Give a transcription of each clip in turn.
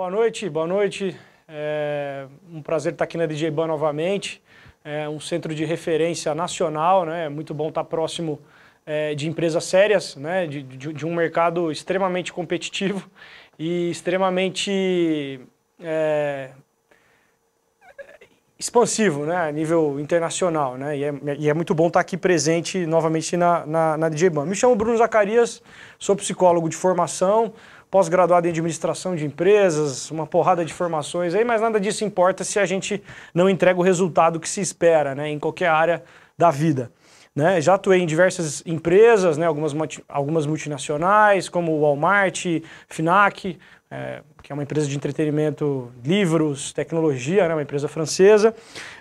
Boa noite, boa noite. É um prazer estar aqui na DJ Ban novamente. É um centro de referência nacional, né? É muito bom estar próximo é, de empresas sérias, né? De, de, de, um mercado extremamente competitivo e extremamente é, expansivo, né? A nível internacional, né? E é, e é, muito bom estar aqui presente novamente na, na, na DJ Ban. Me chamo Bruno Zacarias, sou psicólogo de formação pós-graduado em administração de empresas, uma porrada de formações aí, mas nada disso importa se a gente não entrega o resultado que se espera, né, em qualquer área da vida. Né? Já atuei em diversas empresas, né, algumas, algumas multinacionais, como Walmart, Finac, é, que é uma empresa de entretenimento, livros, tecnologia, né, uma empresa francesa.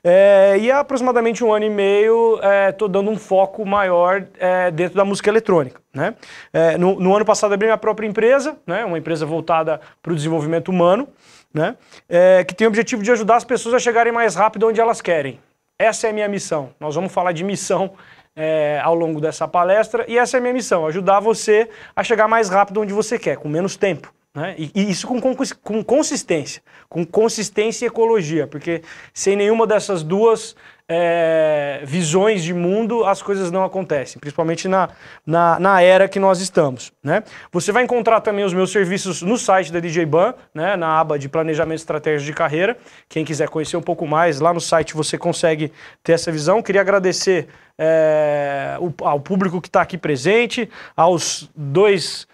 É, e há aproximadamente um ano e meio estou é, dando um foco maior é, dentro da música eletrônica. Né? É, no, no, ano passado abri minha própria empresa, né, uma empresa voltada para o desenvolvimento humano, né, é, que tem o objetivo de ajudar as pessoas a chegarem mais rápido onde elas querem. Essa é a minha missão. Nós vamos falar de missão é, ao longo dessa palestra. E essa é a minha missão: ajudar você a chegar mais rápido onde você quer, com menos tempo. Né? E, e isso com, com, com, consistência, com consistência e ecologia, porque sem nenhuma dessas duas é, visões de mundo as coisas não acontecem, principalmente na, na, na, era que nós estamos. Né? Você vai encontrar também os meus serviços no site da DJ né? na aba de Planejamento Estratégico de Carreira. Quem quiser conhecer um pouco mais, lá no site você consegue ter essa visão. Queria agradecer é, ao público que está aqui presente, aos dois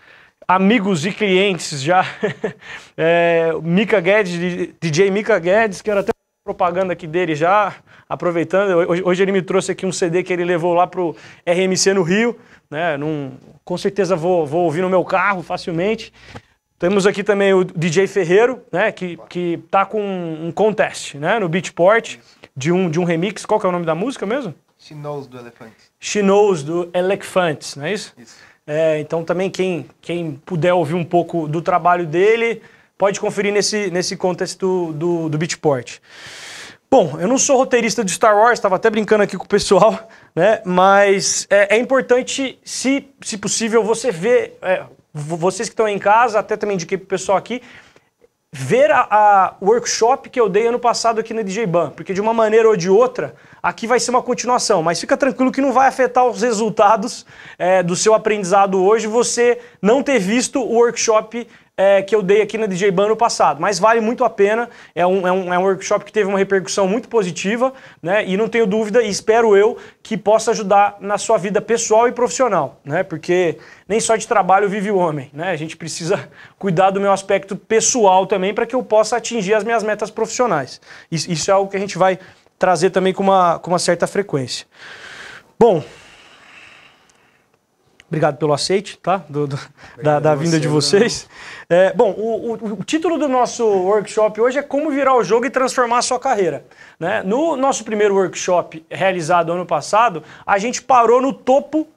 amigos e clientes já. é, Mica Guedes, DJ Mika Guedes, que era até propaganda aqui dele já, aproveitando. Hoje, hoje, ele me trouxe aqui um CD que ele levou lá pro RMC no Rio, né? Num, com certeza vou, vou ouvir no meu carro facilmente. Temos aqui também o DJ Ferreiro, né? Que, que tá com um contest, né? No Beatport, de um, de um remix. Qual que é o nome da música mesmo? She Knows do Elefantes. She Knows do Elefantes, não é isso? Isso. É, então também quem, quem puder ouvir um pouco do trabalho dele, pode conferir nesse, nesse contexto do, do Beatport. Bom, eu não sou roteirista de Star Wars, estava até brincando aqui com o pessoal, né? Mas é, é importante, se, se possível, você ver, é, vocês que estão em casa, até também indiquei para o pessoal aqui, ver a, a workshop que eu dei ano passado aqui na DJ Ban, porque de uma maneira ou de outra, aqui vai ser uma continuação, mas fica tranquilo que não vai afetar os resultados é, do seu aprendizado hoje você não ter visto o workshop é, que eu dei aqui na DJ Ban no passado, mas vale muito a pena, é um, é, um, é um workshop que teve uma repercussão muito positiva, né? E não tenho dúvida, e espero eu, que possa ajudar na sua vida pessoal e profissional, né? Porque nem só de trabalho vive o homem, né? A gente precisa cuidar do meu aspecto pessoal também para que eu possa atingir as minhas metas profissionais. Isso, isso é algo que a gente vai trazer também com uma, com uma certa frequência. Bom, Obrigado pelo aceite, tá? Do, do, da, da vinda você, de vocês. É, bom, o, o, o, título do nosso workshop hoje é Como Virar o Jogo e Transformar a Sua Carreira. Né? No nosso primeiro workshop realizado ano passado, a gente parou no topo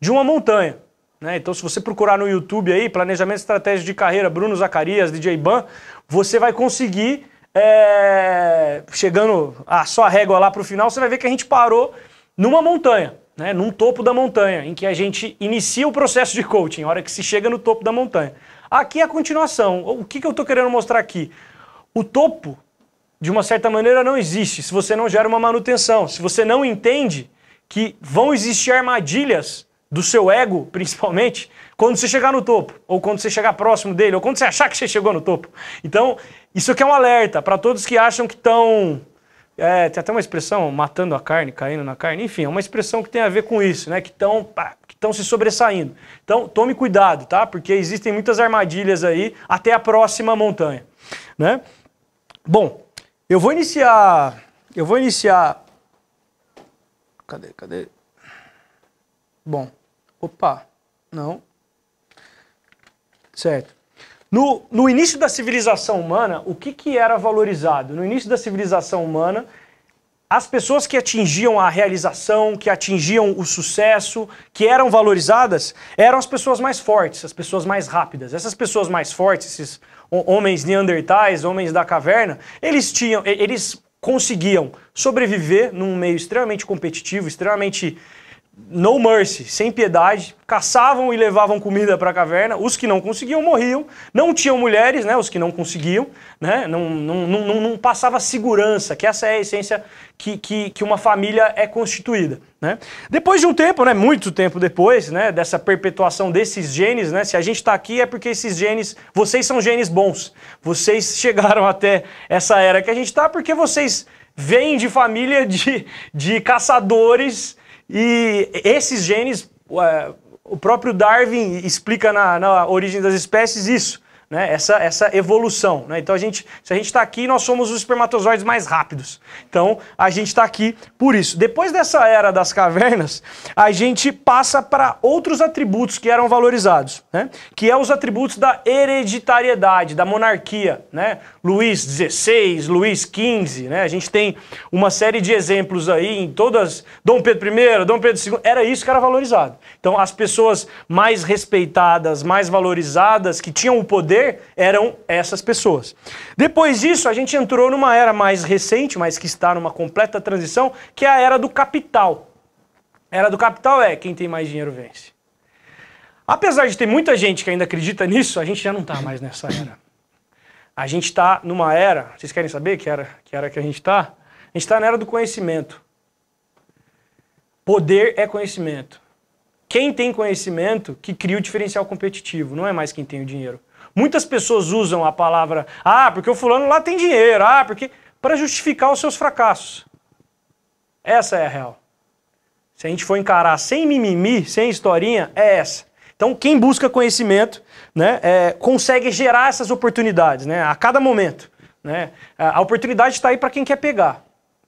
de uma montanha. Né? Então, se você procurar no YouTube aí, Planejamento Estratégico de Carreira, Bruno Zacarias, DJ Ban, você vai conseguir é, chegando ah, a sua régua lá para o final, você vai ver que a gente parou numa montanha, né, num topo da montanha, em que a gente inicia o processo de coaching, a hora que se chega no topo da montanha. Aqui é a continuação. O que, que eu estou querendo mostrar aqui? O topo, de uma certa maneira, não existe se você não gera uma manutenção, se você não entende que vão existir armadilhas do seu ego, principalmente, quando você chegar no topo, ou quando você chegar próximo dele, ou quando você achar que você chegou no topo. Então, isso aqui é um alerta para todos que acham que estão. É, tem até uma expressão, matando a carne, caindo na carne, enfim, é uma expressão que tem a ver com isso, né? Que estão que se sobressaindo. Então, tome cuidado, tá? Porque existem muitas armadilhas aí até a próxima montanha, né? Bom, eu vou iniciar. Eu vou iniciar. Cadê, cadê? Bom, opa, não, Certo. No, no início da civilização humana, o que, que era valorizado? No início da civilização humana, as pessoas que atingiam a realização, que atingiam o sucesso, que eram valorizadas, eram as pessoas mais fortes, as pessoas mais rápidas. Essas pessoas mais fortes, esses homens neandertais, homens da caverna, eles tinham, eles conseguiam sobreviver num meio extremamente competitivo, extremamente no mercy, sem piedade, caçavam e levavam comida para a caverna. Os que não conseguiam morriam. Não tinham mulheres, né? Os que não conseguiam, né? Não, não, não, não passava segurança, que essa é a essência que, que, que uma família é constituída, né? Depois de um tempo, né? Muito tempo depois, né? Dessa perpetuação desses genes, né? Se a gente está aqui é porque esses genes, vocês são genes bons. Vocês chegaram até essa era que a gente está porque vocês vêm de família de, de caçadores e esses genes, é, o próprio Darwin explica na, na origem das espécies isso né? essa, essa evolução. Né? Então, a gente, se a gente está aqui, nós somos os espermatozoides mais rápidos. Então, a gente está aqui por isso. Depois dessa era das cavernas, a gente passa para outros atributos que eram valorizados, né? que é os atributos da hereditariedade, da monarquia. Né? Luís XVI, Luís XV, né? a gente tem uma série de exemplos aí em todas... Dom Pedro I, Dom Pedro II, era isso que era valorizado. Então, as pessoas mais respeitadas, mais valorizadas, que tinham o poder, poder eram essas pessoas. Depois disso, a gente entrou numa era mais recente, mas que está numa completa transição, que é a era do capital. era do capital é quem tem mais dinheiro vence. Apesar de ter muita gente que ainda acredita nisso, a gente já não está mais nessa era. A gente está numa era, vocês querem saber que era que, era que a gente está? A gente está na era do conhecimento. Poder é conhecimento. Quem tem conhecimento que cria o diferencial competitivo, não é mais quem tem o dinheiro. Muitas pessoas usam a palavra, ah, porque o fulano lá tem dinheiro, ah, porque. para justificar os seus fracassos. Essa é a real. Se a gente for encarar sem mimimi, sem historinha, é essa. Então, quem busca conhecimento né, é, consegue gerar essas oportunidades né, a cada momento. Né? A oportunidade está aí para quem quer pegar.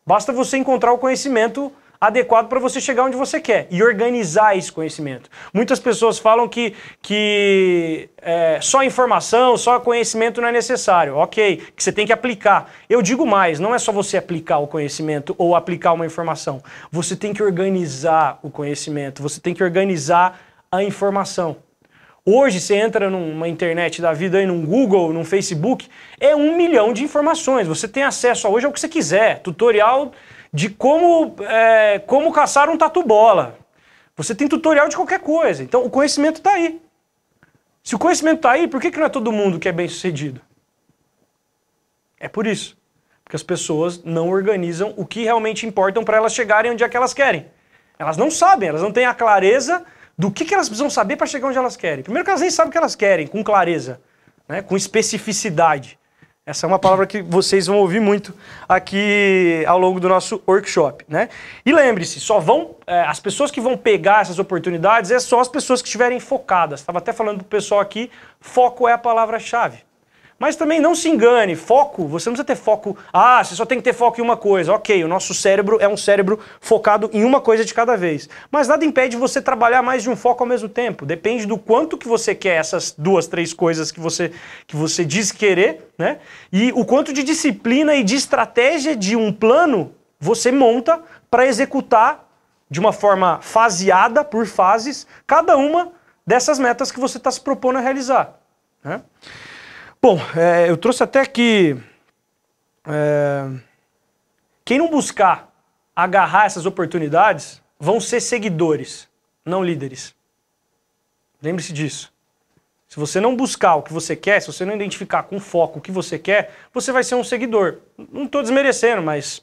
Basta você encontrar o conhecimento adequado para você chegar onde você quer e organizar esse conhecimento. Muitas pessoas falam que, que é, só informação, só conhecimento não é necessário. Ok, que você tem que aplicar. Eu digo mais, não é só você aplicar o conhecimento ou aplicar uma informação. Você tem que organizar o conhecimento, você tem que organizar a informação. Hoje você entra numa internet da vida aí, num Google, num Facebook, é um milhão de informações. Você tem acesso a hoje ao que você quiser. Tutorial de como, é, como caçar um tatu-bola. Você tem tutorial de qualquer coisa. Então, o conhecimento está aí. Se o conhecimento está aí, por que, que não é todo mundo que é bem sucedido? É por isso. Porque as pessoas não organizam o que realmente importam para elas chegarem onde é que elas querem. Elas não sabem, elas não têm a clareza do que, que elas precisam saber para chegar onde elas querem. Primeiro que elas nem sabem o que elas querem, com clareza, né? com especificidade. Essa é uma palavra que vocês vão ouvir muito aqui ao longo do nosso workshop, né? E lembre-se, só vão é, as pessoas que vão pegar essas oportunidades é só as pessoas que estiverem focadas. Estava até falando o pessoal aqui, foco é a palavra-chave. Mas também não se engane, foco, você não precisa ter foco. Ah, você só tem que ter foco em uma coisa. Ok, o nosso cérebro é um cérebro focado em uma coisa de cada vez. Mas nada impede você trabalhar mais de um foco ao mesmo tempo. Depende do quanto que você quer essas duas, três coisas que você, que você diz querer, né? E o quanto de disciplina e de estratégia de um plano você monta para executar de uma forma faseada, por fases, cada uma dessas metas que você está se propondo a realizar. Né? Bom, é, eu trouxe até que É, quem não buscar agarrar essas oportunidades vão ser seguidores, não líderes. Lembre-se disso. Se você não buscar o que você quer, se você não identificar com foco o que você quer, você vai ser um seguidor. Não estou desmerecendo, mas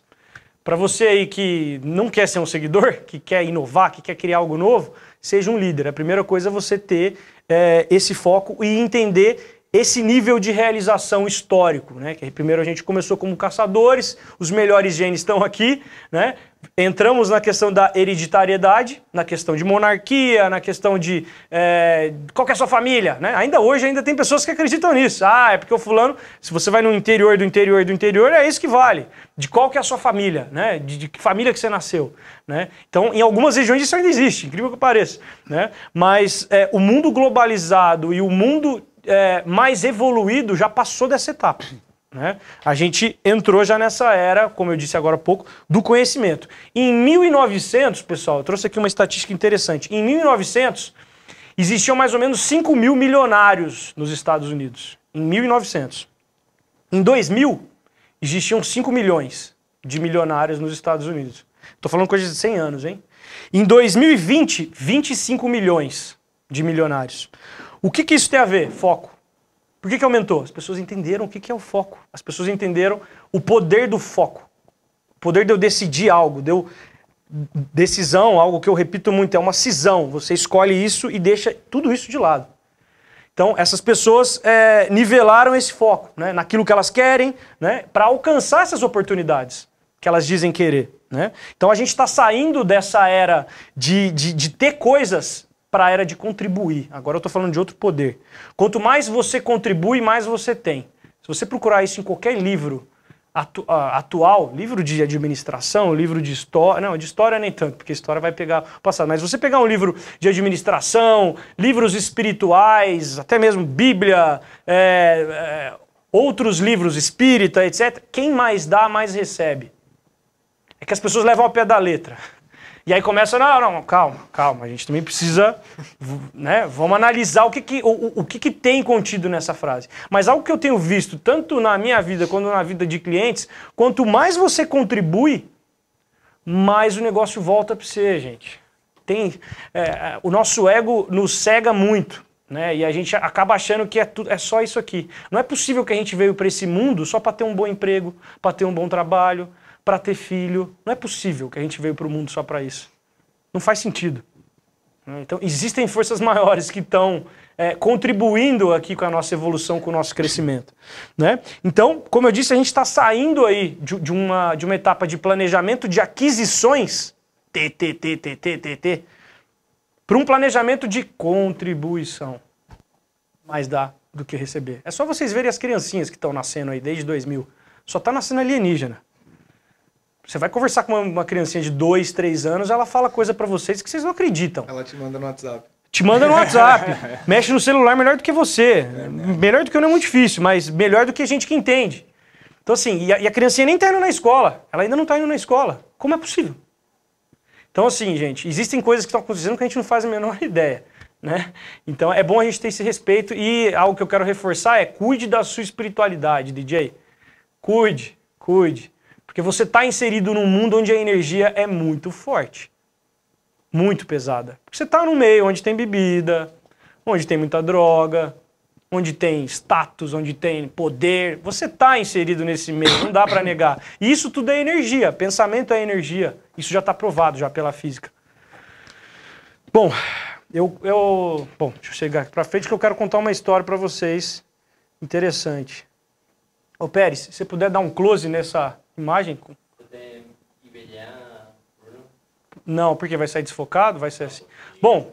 para você aí que não quer ser um seguidor, que quer inovar, que quer criar algo novo, seja um líder. A primeira coisa é você ter é, esse foco e entender esse nível de realização histórico, né? Que primeiro a gente começou como caçadores, os melhores genes estão aqui, né? Entramos na questão da hereditariedade, na questão de monarquia, na questão de é, qual que é a sua família, né? Ainda hoje ainda tem pessoas que acreditam nisso. Ah, é porque o fulano, se você vai no interior do interior do interior, é isso que vale. De qual que é a sua família, né? De, de que família que você nasceu, né? Então, em algumas regiões isso ainda existe, incrível que pareça, né? Mas é, o mundo globalizado e o mundo é, mais evoluído já passou dessa etapa. Né? A gente entrou já nessa era, como eu disse agora há pouco, do conhecimento. Em 1900, pessoal, eu trouxe aqui uma estatística interessante. Em 1900, existiam mais ou menos 5 mil milionários nos Estados Unidos. Em 1900. Em 2000, existiam 5 milhões de milionários nos Estados Unidos. Estou falando coisas de 100 anos, hein? Em 2020, 25 milhões de milionários. O que, que isso tem a ver? Foco. Por que, que aumentou? As pessoas entenderam o que, que é o foco. As pessoas entenderam o poder do foco. O poder de eu decidir algo, de decisão, algo que eu repito muito, é uma cisão. Você escolhe isso e deixa tudo isso de lado. Então, essas pessoas é, nivelaram esse foco né, naquilo que elas querem né, para alcançar essas oportunidades que elas dizem querer. Né? Então, a gente está saindo dessa era de, de, de ter coisas para a era de contribuir. Agora eu estou falando de outro poder. Quanto mais você contribui, mais você tem. Se você procurar isso em qualquer livro atu atual, livro de administração, livro de história, não, de história nem tanto, porque história vai pegar o passado, mas você pegar um livro de administração, livros espirituais, até mesmo Bíblia, é, é, outros livros espírita, etc., quem mais dá, mais recebe. É que as pessoas levam ao pé da letra. E aí começa, não, não, calma, calma, a gente também precisa, né, vamos analisar o que que, o, o que que tem contido nessa frase. Mas algo que eu tenho visto, tanto na minha vida quanto na vida de clientes, quanto mais você contribui, mais o negócio volta para você, gente. Tem, é, é, o nosso ego nos cega muito. Né? E a gente acaba achando que é, tudo, é só isso aqui. Não é possível que a gente veio para esse mundo só para ter um bom emprego, para ter um bom trabalho, para ter filho. Não é possível que a gente veio para o mundo só para isso. Não faz sentido. Então, existem forças maiores que estão é, contribuindo aqui com a nossa evolução, com o nosso crescimento. Né? Então, como eu disse, a gente está saindo aí de, de, uma, de uma etapa de planejamento de aquisições, t para um planejamento de contribuição. Mais dá do que receber. É só vocês verem as criancinhas que estão nascendo aí desde 2000. Só está nascendo alienígena. Você vai conversar com uma, uma criancinha de 2, 3 anos, ela fala coisa para vocês que vocês não acreditam. Ela te manda no WhatsApp. Te manda no WhatsApp. É. mexe no celular melhor do que você. É, Melhor do que eu não é muito difícil, mas melhor do que a gente que entende. Então, assim, e a, e a criancinha nem tá indo na escola. Ela ainda não tá indo na escola. Como é possível? Então, assim, gente, existem coisas que estão acontecendo que a gente não faz a menor ideia. Né? Então é bom a gente ter esse respeito e algo que eu quero reforçar é cuide da sua espiritualidade, DJ. Cuide, cuide. Porque você está inserido num mundo onde a energia é muito forte, muito pesada. Porque você está no meio onde tem bebida, onde tem muita droga, onde tem status, onde tem poder. Você está inserido nesse meio, não dá para negar. E isso tudo é energia, pensamento é energia. Isso já está provado já pela física. Bom, eu, eu bom, deixa eu chegar para frente que eu quero contar uma história para vocês interessante. Ô Pérez, se você puder dar um close nessa imagem. Com... Não, porque vai sair desfocado, vai ser assim. Bom,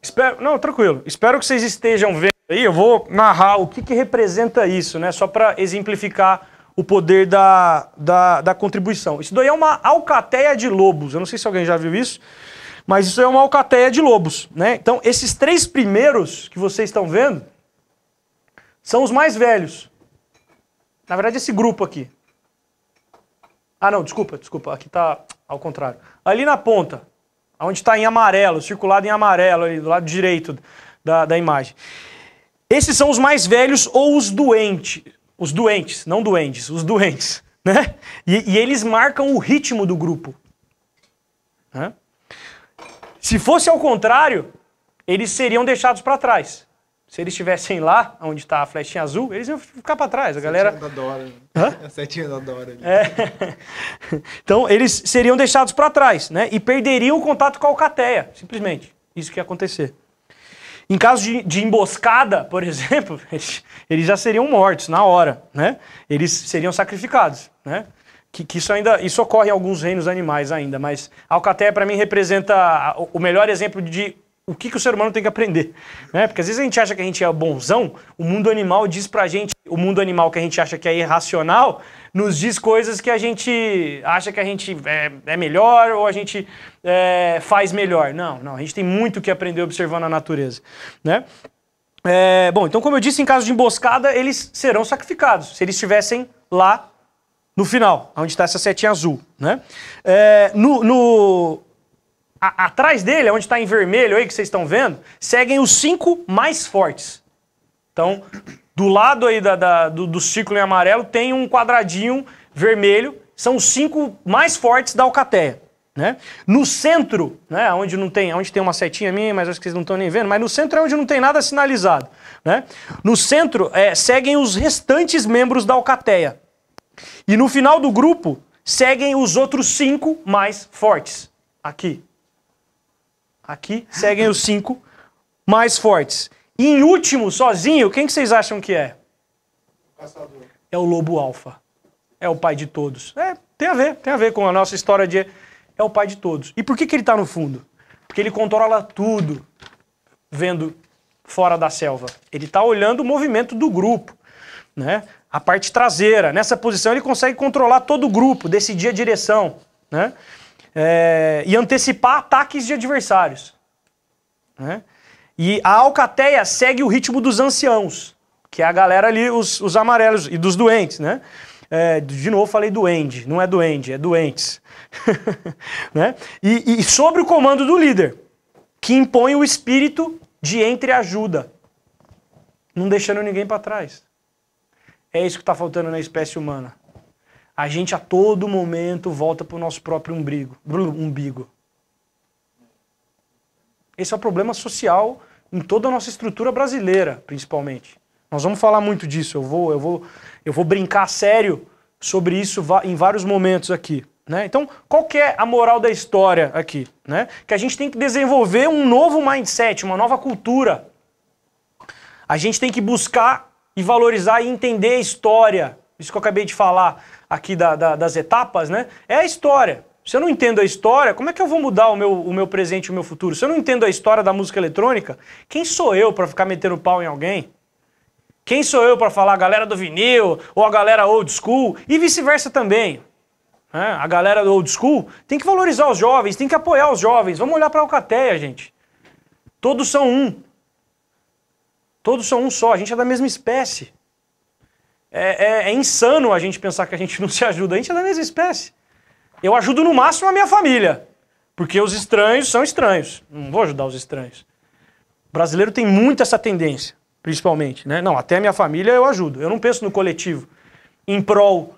espero, não, tranquilo. Espero que vocês estejam vendo aí. Eu vou narrar o que, que representa isso, né? Só para exemplificar o poder da, da, da, contribuição. Isso daí é uma alcateia de lobos. Eu não sei se alguém já viu isso, mas isso é uma alcateia de lobos, né? Então, esses três primeiros que vocês estão vendo são os mais velhos. Na verdade, esse grupo aqui. Ah, não, desculpa, desculpa. Aqui está ao contrário. Ali na ponta, onde está em amarelo, circulado em amarelo, ali do lado direito da, da imagem. Esses são os mais velhos ou os doentes. Os doentes, não doentes, os doentes. Né? E, e eles marcam o ritmo do grupo. Né? Se fosse ao contrário, eles seriam deixados para trás. Se eles estivessem lá, onde está a flechinha azul, eles iam ficar para trás. A galera. Setinha da Dora. Hã? A setinha da Dora. Ali. É. Então, eles seriam deixados para trás, né? E perderiam o contato com a alcateia, simplesmente. Isso que ia acontecer. Em caso de, de emboscada, por exemplo, eles, eles, já seriam mortos na hora, né? Eles seriam sacrificados, né? Que, que isso ainda isso ocorre em alguns reinos animais ainda, mas a alcateia para mim representa o melhor exemplo de o que, que o ser humano tem que aprender. Né? Porque às vezes a gente acha que a gente é bonzão, o mundo animal diz pra gente, o mundo animal que a gente acha que é irracional, nos diz coisas que a gente acha que a gente é, é melhor ou a gente é, faz melhor. Não, não, a gente tem muito que aprender observando a natureza. Né? É, bom, então como eu disse, em caso de emboscada, eles serão sacrificados, se eles estivessem lá no final, onde está essa setinha azul. Né? É, no, no a, atrás dele, é onde está em vermelho aí que vocês estão vendo, seguem os cinco mais fortes. Então, do lado aí da, da, do, do círculo em amarelo tem um quadradinho vermelho, são os cinco mais fortes da alcateia. Né? No centro, né, onde não tem, onde tem uma setinha minha, mas acho que vocês não estão nem vendo, mas no centro é onde não tem nada sinalizado. Né? No centro é, seguem os restantes membros da alcateia. E no final do grupo seguem os outros cinco mais fortes. Aqui, Aqui seguem os cinco mais fortes. E em último, sozinho, quem que vocês acham que é? Caçador. É o lobo alfa. É o pai de todos. É, tem a ver, tem a ver com a nossa história de é o pai de todos. E por que, que ele está no fundo? Porque ele controla tudo vendo fora da selva. Ele está olhando o movimento do grupo, né? A parte traseira. Nessa posição ele consegue controlar todo o grupo, decidir a direção, né? é, e antecipar ataques de adversários. Né? E a alcateia segue o ritmo dos anciãos, que é a galera ali, os, os amarelos, e dos doentes, né? É, de novo falei doende, não é doende, é doentes. né? E, e, sobre o comando do líder, que impõe o espírito de entreajuda, não deixando ninguém para trás. É isso que está faltando na espécie humana a gente a todo momento volta para o nosso próprio umbigo, umbigo. Esse é o problema social em toda a nossa estrutura brasileira, principalmente. Nós vamos falar muito disso, eu vou, eu vou, eu vou brincar sério sobre isso em vários momentos aqui. Né? Então, qual é a moral da história aqui? Né? Que a gente tem que desenvolver um novo mindset, uma nova cultura. A gente tem que buscar e valorizar e entender a história. Isso que eu acabei de falar aqui da, da, das etapas, né? É a história. Se eu não entendo a história, como é que eu vou mudar o meu, o meu presente e o meu futuro? Se eu não entendo a história da música eletrônica, quem sou eu para ficar metendo pau em alguém? Quem sou eu para falar a galera do vinil ou a galera old school e vice-versa também? É, a galera do old school tem que valorizar os jovens, tem que apoiar os jovens. Vamos olhar para a Alcateia, gente. Todos são um. Todos são um só, a gente é da mesma espécie. É, é, é, insano a gente pensar que a gente não se ajuda. A gente é da mesma espécie. Eu ajudo no máximo a minha família, porque os estranhos são estranhos. Não vou ajudar os estranhos. O brasileiro tem muito essa tendência, principalmente. Né? Não, até a minha família eu ajudo. Eu não penso no coletivo, em prol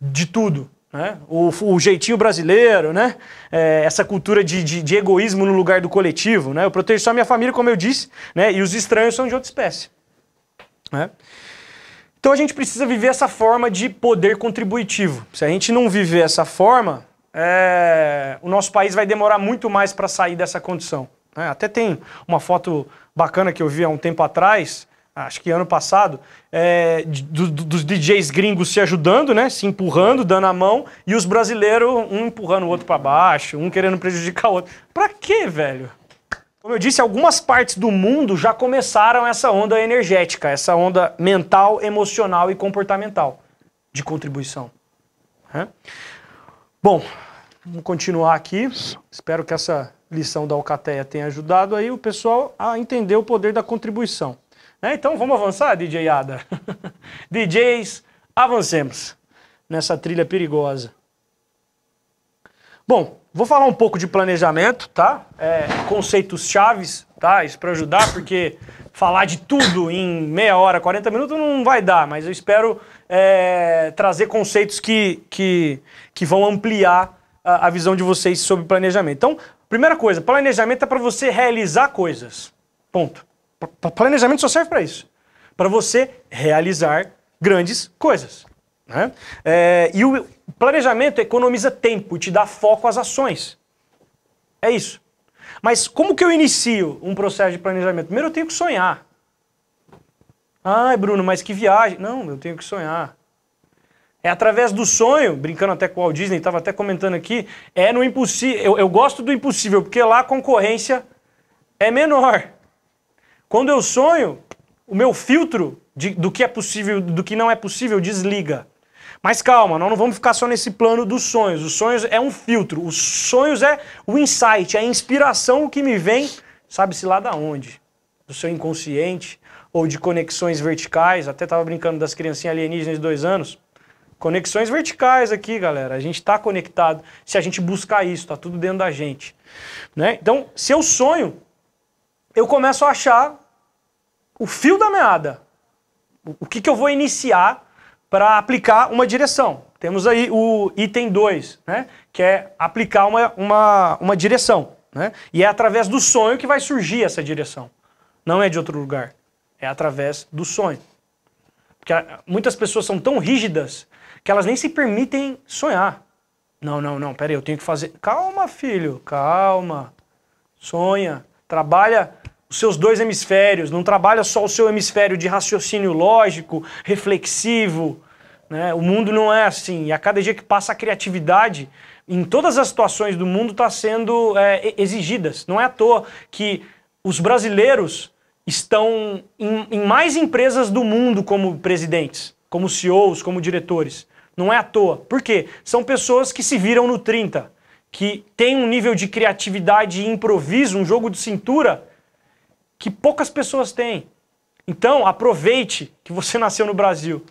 de tudo. Né? O, o, jeitinho brasileiro, né? É, essa cultura de, de, de, egoísmo no lugar do coletivo. Né? Eu protejo só a minha família, como eu disse, né? e os estranhos são de outra espécie. Né? Então a gente precisa viver essa forma de poder contributivo. Se a gente não viver essa forma, é... o nosso país vai demorar muito mais para sair dessa condição. Né? Até tem uma foto bacana que eu vi há um tempo atrás, acho que ano passado, é... do, do, dos DJs gringos se ajudando, né? se empurrando, dando a mão, e os brasileiros um empurrando o outro para baixo, um querendo prejudicar o outro. Para quê, velho? Como eu disse, algumas partes do mundo já começaram essa onda energética, essa onda mental, emocional e comportamental de contribuição. Bom, vamos continuar aqui. Espero que essa lição da Alcateia tenha ajudado aí o pessoal a entender o poder da contribuição. Né? Então vamos avançar, DJ Ada. DJs, avancemos nessa trilha perigosa. Bom, vou falar um pouco de planejamento, tá? É, conceitos chaves, tá? Isso para ajudar, porque falar de tudo em meia hora, 40 minutos não vai dar, mas eu espero é, trazer conceitos que, que, que vão ampliar a, a visão de vocês sobre planejamento. Então, primeira coisa, planejamento é para você realizar coisas. Ponto. P planejamento só serve para isso. Para você realizar grandes coisas. Né? É, e o planejamento economiza tempo e te dá foco às ações. É isso. Mas como que eu inicio um processo de planejamento? Primeiro eu tenho que sonhar. Ai, Bruno, mas que viagem. Não, eu tenho que sonhar. É através do sonho, brincando até com o Walt Disney, estava até comentando aqui, é no impossível. Eu, eu gosto do impossível, porque lá a concorrência é menor. Quando eu sonho, o meu filtro de, do que é possível, do que não é possível, desliga. Mas calma, nós não vamos ficar só nesse plano dos sonhos. Os sonhos é um filtro. Os sonhos é o insight, é a inspiração que me vem, sabe-se lá da onde? Do seu inconsciente ou de conexões verticais. Até estava brincando das criancinhas alienígenas de dois anos. Conexões verticais aqui, galera. A gente está conectado. Se a gente buscar isso, está tudo dentro da gente. Né? Então, se eu sonho, eu começo a achar o fio da meada. O que, que eu vou iniciar para aplicar uma direção. Temos aí o item 2, né? que é aplicar uma, uma, uma direção. Né? E é através do sonho que vai surgir essa direção. Não é de outro lugar. É através do sonho. Porque ah, muitas pessoas são tão rígidas que elas nem se permitem sonhar. Não, não, não, peraí, eu tenho que fazer. Calma, filho, calma. Sonha. Trabalha os seus dois hemisférios, não trabalha só o seu hemisfério de raciocínio lógico, reflexivo. Né? O mundo não é assim. E a cada dia que passa, a criatividade em todas as situações do mundo está sendo é, exigidas. Não é à toa que os brasileiros estão em, em mais empresas do mundo como presidentes, como CEOs, como diretores. Não é à toa. Por quê? São pessoas que se viram no 30, que têm um nível de criatividade e improviso, um jogo de cintura que poucas pessoas têm. Então, aproveite que você nasceu no Brasil,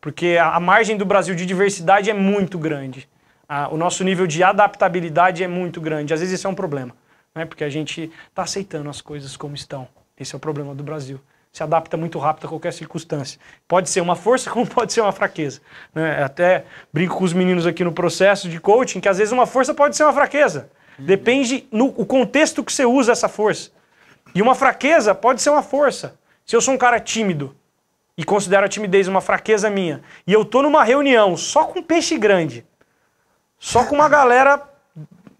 porque a, a margem do Brasil de diversidade é muito grande. A, o nosso nível de adaptabilidade é muito grande. Às vezes isso é um problema, né? porque a gente está aceitando as coisas como estão. Esse é o problema do Brasil se adapta muito rápido a qualquer circunstância. Pode ser uma força, como pode ser uma fraqueza. Né? Até brinco com os meninos aqui no processo de coaching que às vezes uma força pode ser uma fraqueza. Uhum. Depende no o contexto que você usa essa força. E uma fraqueza pode ser uma força. Se eu sou um cara tímido e considero a timidez uma fraqueza minha, e eu tô numa reunião só com peixe grande, só com uma galera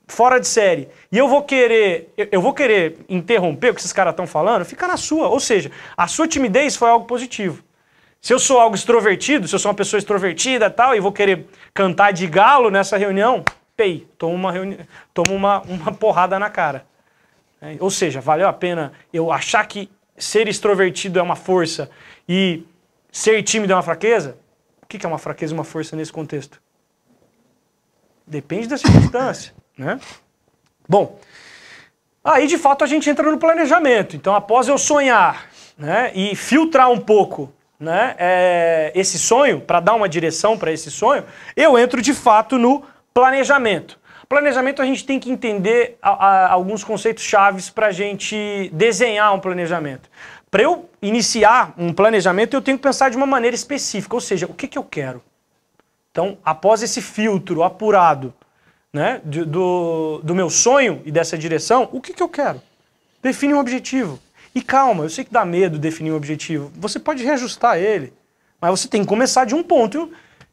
fora de série, e eu vou querer, eu vou querer interromper o que esses caras estão falando, fica na sua. Ou seja, a sua timidez foi algo positivo. Se eu sou algo extrovertido, se eu sou uma pessoa extrovertida tal, e vou querer cantar de galo nessa reunião, pei, tomo uma, reuni... uma, uma porrada na cara. É, ou seja, valeu a pena eu achar que ser extrovertido é uma força e ser tímido é uma fraqueza? O que, que é uma fraqueza e uma força nesse contexto? Depende da circunstância, né? Bom, aí de fato a gente entra no planejamento. Então, após eu sonhar né, e filtrar um pouco né, é, esse sonho, para dar uma direção para esse sonho, eu entro de fato no planejamento. Planejamento a gente tem que entender a, a, alguns conceitos chaves para a gente desenhar um planejamento. Para eu iniciar um planejamento, eu tenho que pensar de uma maneira específica, ou seja, o que, que eu quero. Então, após esse filtro apurado né, do, do, do meu sonho e dessa direção, o que, que eu quero? Define um objetivo. E calma, eu sei que dá medo definir um objetivo. Você pode reajustar ele, mas você tem que começar de um ponto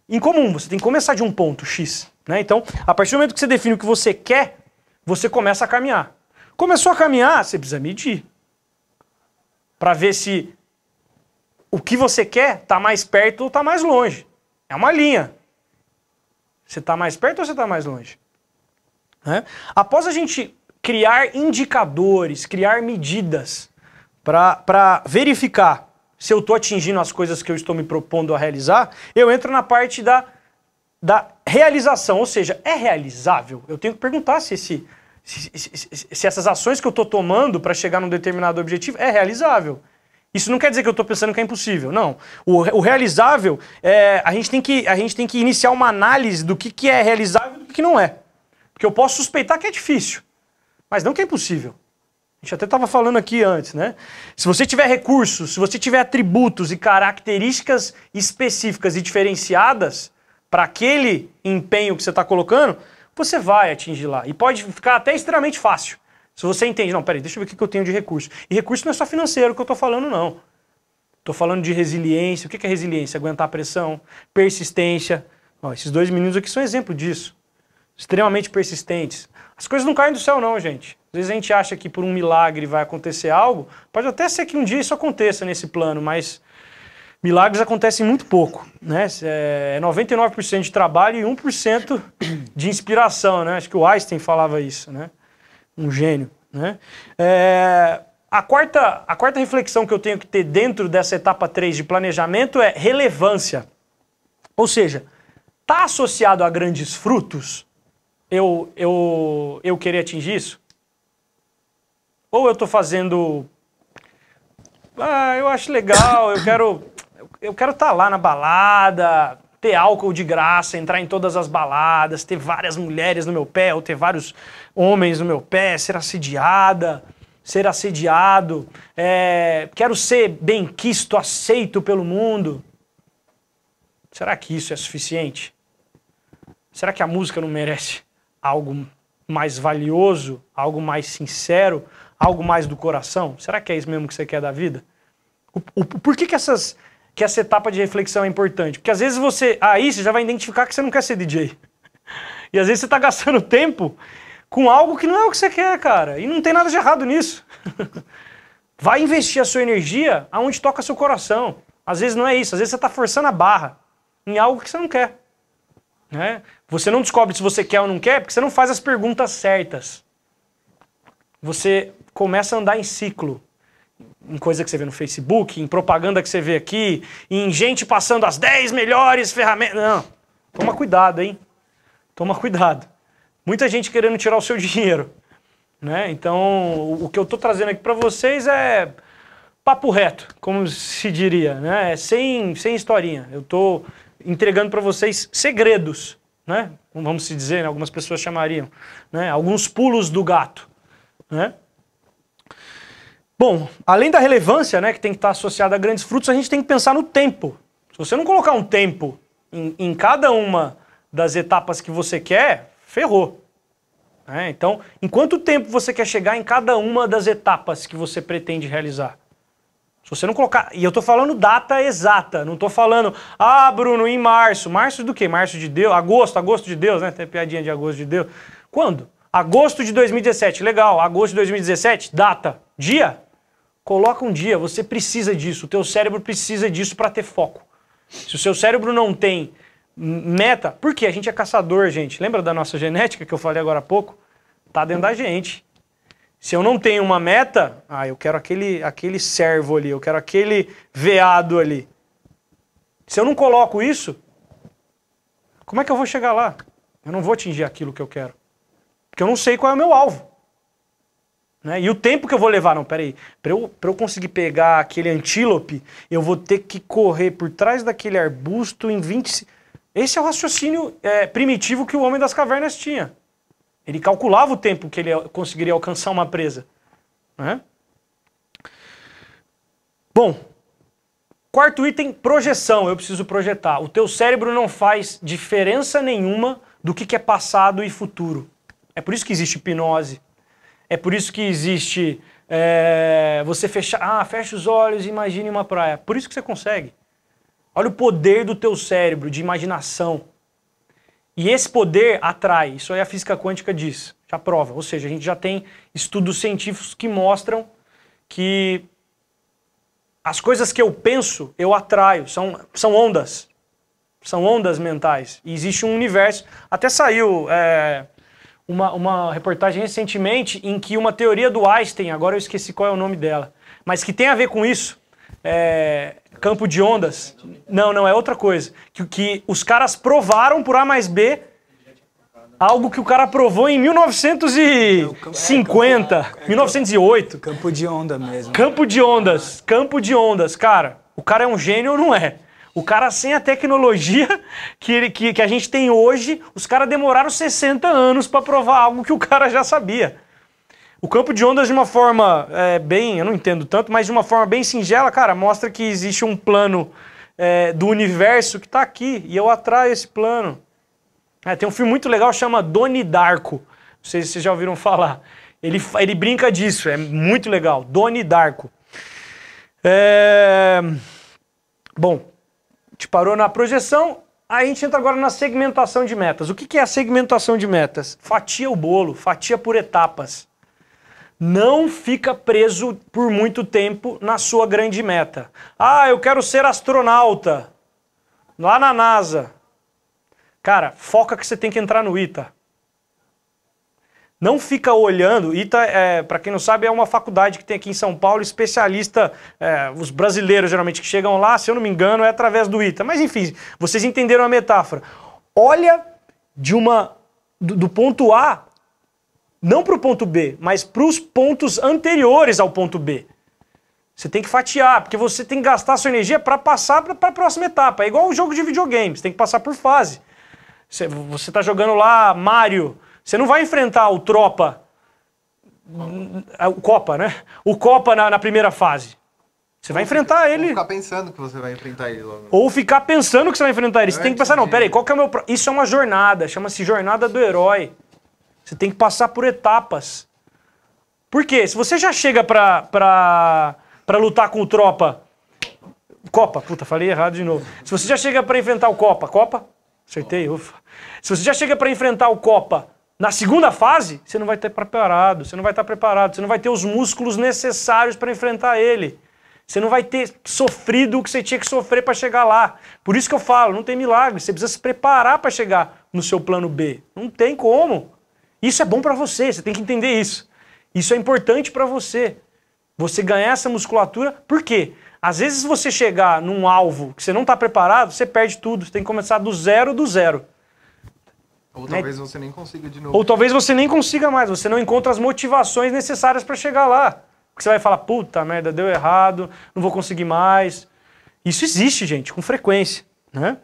em comum. Você tem que começar de um ponto X. Né? Então, a partir do momento que você define o que você quer, você começa a caminhar. Começou a caminhar, você precisa medir. Para ver se o que você quer está mais perto ou está mais longe. É uma linha. Você está mais perto ou você está mais longe? Né? Após a gente criar indicadores, criar medidas para verificar se eu estou atingindo as coisas que eu estou me propondo a realizar, eu entro na parte da, da realização, ou seja, é realizável. Eu tenho que perguntar se, esse, se, se, se essas ações que eu estou tomando para chegar num determinado objetivo é realizável. Isso não quer dizer que eu estou pensando que é impossível, não. O, o realizável, é, a, gente tem que, a gente tem que iniciar uma análise do que, que é realizável e do que não é. Porque eu posso suspeitar que é difícil, mas não que é impossível. A gente até estava falando aqui antes, né? Se você tiver recursos, se você tiver atributos e características específicas e diferenciadas para aquele empenho que você está colocando, você vai atingir lá. E pode ficar até extremamente fácil. Se você entende, não, peraí, deixa eu ver o que eu tenho de recurso. E recurso não é só financeiro que eu estou falando, não. Estou falando de resiliência. O que é resiliência? Aguentar a pressão, persistência. Ó, esses dois meninos aqui são exemplo disso. Extremamente persistentes. As coisas não caem do céu, não, gente. Às vezes a gente acha que por um milagre vai acontecer algo, pode até ser que um dia isso aconteça nesse plano, mas milagres acontecem muito pouco, né? É 99% é de trabalho e 1% de inspiração, né? Acho que o Einstein falava isso, né? Um gênio, né? É, a, quarta, a quarta reflexão que eu tenho que ter dentro dessa etapa 3 de planejamento é relevância. Ou seja, está associado a grandes frutos eu, eu, eu querer atingir isso? Ou eu estou fazendo. Ah, eu acho legal, eu quero. Eu quero estar tá lá na balada, ter álcool de graça, entrar em todas as baladas, ter várias mulheres no meu pé, ou ter vários homens no meu pé, ser assediada, ser assediado, é, quero ser bem quisto aceito pelo mundo. Será que isso é suficiente? Será que a música não merece algo mais valioso, algo mais sincero, algo mais do coração? Será que é isso mesmo que você quer da vida? O, o, por que, que, essas, que essa etapa de reflexão é importante? Porque às vezes você. Aí você já vai identificar que você não quer ser DJ. E às vezes você está gastando tempo com algo que não é o que você quer, cara. E não tem nada de errado nisso. Vai investir a sua energia aonde toca seu coração. Às vezes não é isso, às vezes você está forçando a barra em algo que você não quer. Né? Você não descobre se você quer ou não quer porque você não faz as perguntas certas. Você começa a andar em ciclo. Em coisa que você vê no Facebook, em propaganda que você vê aqui, em gente passando as 10 melhores ferramentas. Não. Toma cuidado, hein? Toma cuidado. Muita gente querendo tirar o seu dinheiro. Né? Então, o que eu estou trazendo aqui para vocês é papo reto, como se diria, né? É sem, sem historinha. Eu estou entregando para vocês segredos, né? Vamos se dizer, né? algumas pessoas chamariam, né? Alguns pulos do gato, né? Bom, além da relevância, né, que tem que estar associada a grandes frutos, a gente tem que pensar no tempo. Se você não colocar um tempo em, em cada uma das etapas que você quer, ferrou. É, então, em quanto tempo você quer chegar em cada uma das etapas que você pretende realizar? Se você não colocar. E eu estou falando data exata, não estou falando, ah, Bruno, em março. Março do quê? Março de Deus? Agosto, agosto de Deus, né? Tem piadinha de agosto de Deus. Quando? Agosto de 2017, legal. Agosto de 2017, data, dia? Coloca um dia, você precisa disso, o teu cérebro precisa disso para ter foco. Se o seu cérebro não tem meta, por quê? a gente é caçador, gente. Lembra da nossa genética que eu falei agora há pouco? Tá dentro da gente. Se eu não tenho uma meta, ah, eu quero aquele aquele servo ali, eu quero aquele veado ali. Se eu não coloco isso, como é que eu vou chegar lá? Eu não vou atingir aquilo que eu quero. Porque eu não sei qual é o meu alvo. Né? E o tempo que eu vou levar, não, peraí, para eu, eu conseguir pegar aquele antílope, eu vou ter que correr por trás daquele arbusto em 20... Esse é o raciocínio é, primitivo que o homem das cavernas tinha. Ele calculava o tempo que ele conseguiria alcançar uma presa. Né? Bom, quarto item, projeção. Eu preciso projetar. O teu cérebro não faz diferença nenhuma do que, que é passado e futuro. É por isso que existe hipnose. É por isso que existe é, você fechar, ah, fecha os olhos e imagine uma praia. Por isso que você consegue. Olha o poder do teu cérebro de imaginação. E esse poder atrai, isso aí a física quântica diz, já prova. Ou seja, a gente já tem estudos científicos que mostram que as coisas que eu penso, eu atraio, são, são ondas. São ondas mentais. E existe um universo. Até saiu é, uma, uma reportagem recentemente em que uma teoria do Einstein, agora eu esqueci qual é o nome dela, mas que tem a ver com isso, é, campo de ondas. Não, não, é outra coisa. Que, que os caras provaram por A mais B algo que o cara provou em 1950, 1908. É, é, campo de onda mesmo. Campo de ondas, campo de ondas. Cara, o cara é um gênio ou não é? O cara sem a tecnologia que, ele, que, que a gente tem hoje, os caras demoraram 60 anos para provar algo que o cara já sabia. O campo de ondas, de uma forma é, bem, eu não entendo tanto, mas de uma forma bem singela, cara, mostra que existe um plano é, do universo que está aqui e eu atraio esse plano. É, tem um filme muito legal chama Doni Darko. Não sei se vocês já ouviram falar. Ele, ele brinca disso, é muito legal. Doni Darko. É... Bom, gente parou na projeção, a gente entra agora na segmentação de metas. O que é a segmentação de metas? Fatia o bolo, fatia por etapas. Não fica preso por muito tempo na sua grande meta. Ah, eu quero ser astronauta lá na NASA. Cara, foca que você tem que entrar no ITA não fica olhando. ITA, tá, é, para quem não sabe, é uma faculdade que tem aqui em São Paulo, especialista, é, os brasileiros geralmente que chegam lá, se eu não me engano, é através do ITA. Mas enfim, vocês entenderam a metáfora. Olha de uma do, do ponto A, não para o ponto B, mas para os pontos anteriores ao ponto B. Você tem que fatiar, porque você tem que gastar sua energia para passar para a próxima etapa. É igual um jogo de videogame, você tem que passar por fase. Você está jogando lá Mario, você não vai enfrentar o Tropa, o Copa, né? O Copa na, na primeira fase. Você vai enfrentar ele. Ou ficar pensando que você vai enfrentar ele logo. Ou ficar pensando que você vai enfrentar ele. Você tem que pensar, não, peraí, qual que é o meu. Isso é uma jornada, chama-se jornada do herói. Você tem que passar por etapas. Por quê? Se você já chega pra, pra, pra lutar com o Tropa. Copa, puta, falei errado de novo. Se você já chega para enfrentar o Copa, Copa? Acertei, ufa. Se você já chega para enfrentar o Copa na segunda fase, você não vai estar preparado, você não vai estar preparado, você não vai ter os músculos necessários para enfrentar ele. Você não vai ter sofrido o que você tinha que sofrer para chegar lá. Por isso que eu falo, não tem milagre, você precisa se preparar para chegar no seu plano B. Não tem como. Isso é bom para você, você tem que entender isso. Isso é importante para você. Você ganhar essa musculatura, por quê? Às vezes você chegar num alvo que você não está preparado, você perde tudo, você tem que começar do zero do zero. Ou né? talvez você nem consiga de novo. Ou talvez você nem consiga mais, você não encontra as motivações necessárias para chegar lá. Porque você vai falar, puta merda, deu errado, não vou conseguir mais. Isso existe, gente, com frequência, né?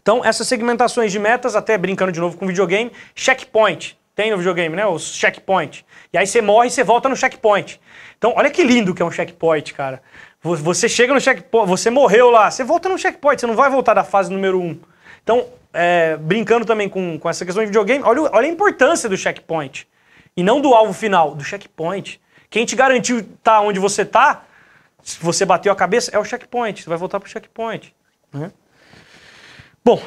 Então, essas segmentações de metas, até brincando de novo com videogame, checkpoint. Tem no videogame, né? Os checkpoint. E aí você morre e você volta no checkpoint. Então, olha que lindo que é um checkpoint, cara. Você chega no checkpoint, você morreu lá, você volta no checkpoint, você não vai voltar da fase número 1. Um. Então, é, brincando também com, com essa questão de videogame, olha, olha a importância do checkpoint. E não do alvo final, do checkpoint. Quem te garantiu tá onde você tá, se você bateu a cabeça, é o checkpoint. Você vai voltar pro checkpoint. Né? Bom.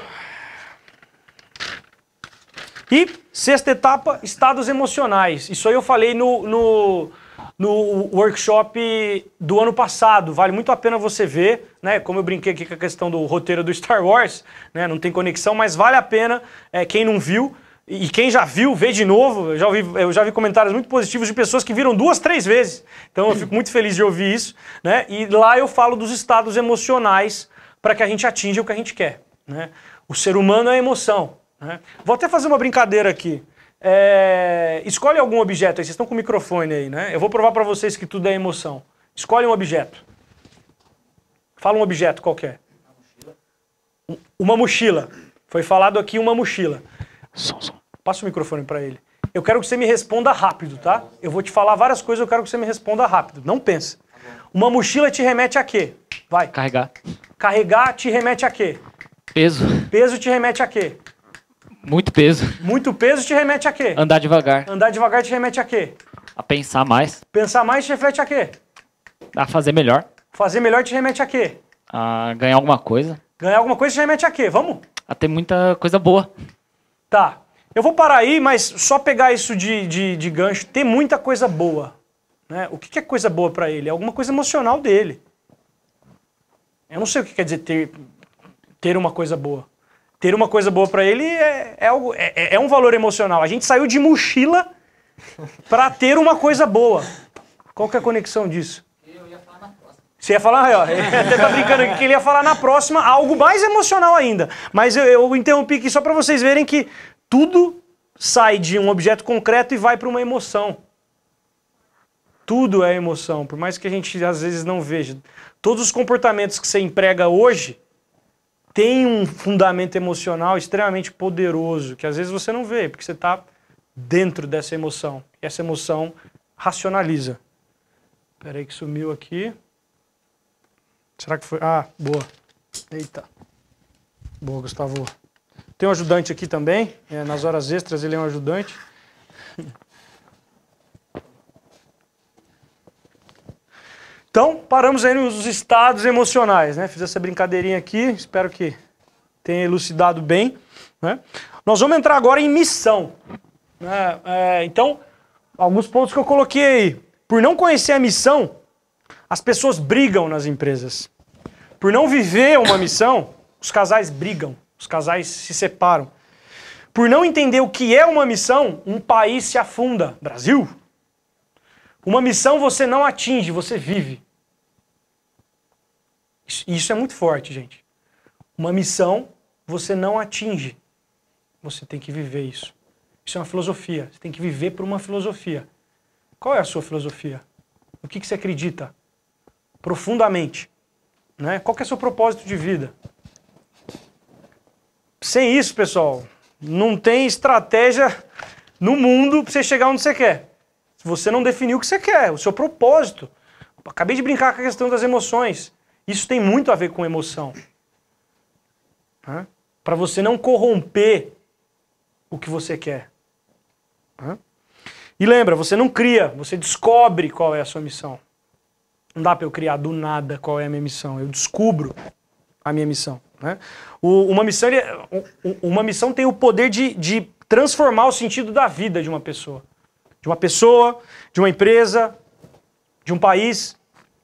E sexta etapa, estados emocionais. Isso aí eu falei no, no no workshop do ano passado. Vale muito a pena você ver, né? Como eu brinquei aqui com a questão do roteiro do Star Wars, né? Não tem conexão, mas vale a pena é, quem não viu. E quem já viu, vê de novo. Eu já, ouvi, eu já vi comentários muito positivos de pessoas que viram duas, três vezes. Então eu fico muito feliz de ouvir isso. Né? E lá eu falo dos estados emocionais para que a gente atinja o que a gente quer. Né? O ser humano é emoção. Né? Vou até fazer uma brincadeira aqui. É... Escolhe algum objeto aí. Vocês estão com o microfone aí, né? Eu vou provar para vocês que tudo é emoção. Escolhe um objeto. Fala um objeto qualquer. Uma mochila. Foi falado aqui uma mochila. Passa o microfone para ele. Eu quero que você me responda rápido, tá? Eu vou te falar várias coisas, eu quero que você me responda rápido. Não pensa. Uma mochila te remete a quê? Vai. Carregar. Carregar te remete a quê? Peso. Peso te remete a quê? Muito peso. Muito peso te remete a quê? Andar devagar. Andar devagar te remete a quê? A pensar mais. Pensar mais te reflete a quê? A fazer melhor. Fazer melhor te remete a quê? A ganhar alguma coisa. Ganhar alguma coisa te remete a quê? Vamos? A ter muita coisa boa. Tá. Eu vou parar aí, mas só pegar isso de, de, de gancho. Ter muita coisa boa. Né? O que, que é coisa boa para ele? É alguma coisa emocional dele. Eu não sei o que quer dizer ter, ter uma coisa boa ter uma coisa boa para ele é, é, algo, é, é, é um valor emocional. A gente saiu de mochila para ter uma coisa boa. Qual que é a conexão disso? Eu ia falar na próxima. Você ia falar, ó, até tá brincando aqui que ele ia falar na próxima algo mais emocional ainda. Mas eu, eu interrompi aqui só para vocês verem que tudo sai de um objeto concreto e vai para uma emoção. Tudo é emoção, por mais que a gente às vezes não veja. Todos os comportamentos que você emprega hoje tem um fundamento emocional extremamente poderoso, que às vezes você não vê, porque você está dentro dessa emoção. E essa emoção racionaliza. Espera aí que sumiu aqui. Será que foi? Ah, boa. Eita. Boa, Gustavo. Tem um ajudante aqui também. É, nas horas extras ele é um ajudante. Então, paramos aí nos estados emocionais, né? Fiz essa brincadeirinha aqui, espero que tenha elucidado bem. Né? Nós vamos entrar agora em missão. Né? É, então, alguns pontos que eu coloquei aí. Por não conhecer a missão, as pessoas brigam nas empresas. Por não viver uma missão, os casais brigam, os casais se separam. Por não entender o que é uma missão, um país se afunda. Brasil, uma missão você não atinge, você vive. Isso é muito forte, gente. Uma missão você não atinge, você tem que viver isso. Isso é uma filosofia. Você tem que viver por uma filosofia. Qual é a sua filosofia? O que, que você acredita? Profundamente. Né? Qual é o seu propósito de vida? Sem isso, pessoal, não tem estratégia no mundo para você chegar onde você quer. Você não definiu o que você quer, o seu propósito. Acabei de brincar com a questão das emoções. Isso tem muito a ver com emoção. Para você não corromper o que você quer. E lembra, você não cria, você descobre qual é a sua missão. Não dá para eu criar do nada qual é a minha missão. Eu descubro a minha missão. Né? O, uma, missão, ele, é, uma missão tem o poder de, de transformar o sentido da vida de uma pessoa de uma pessoa, de uma empresa, de um país.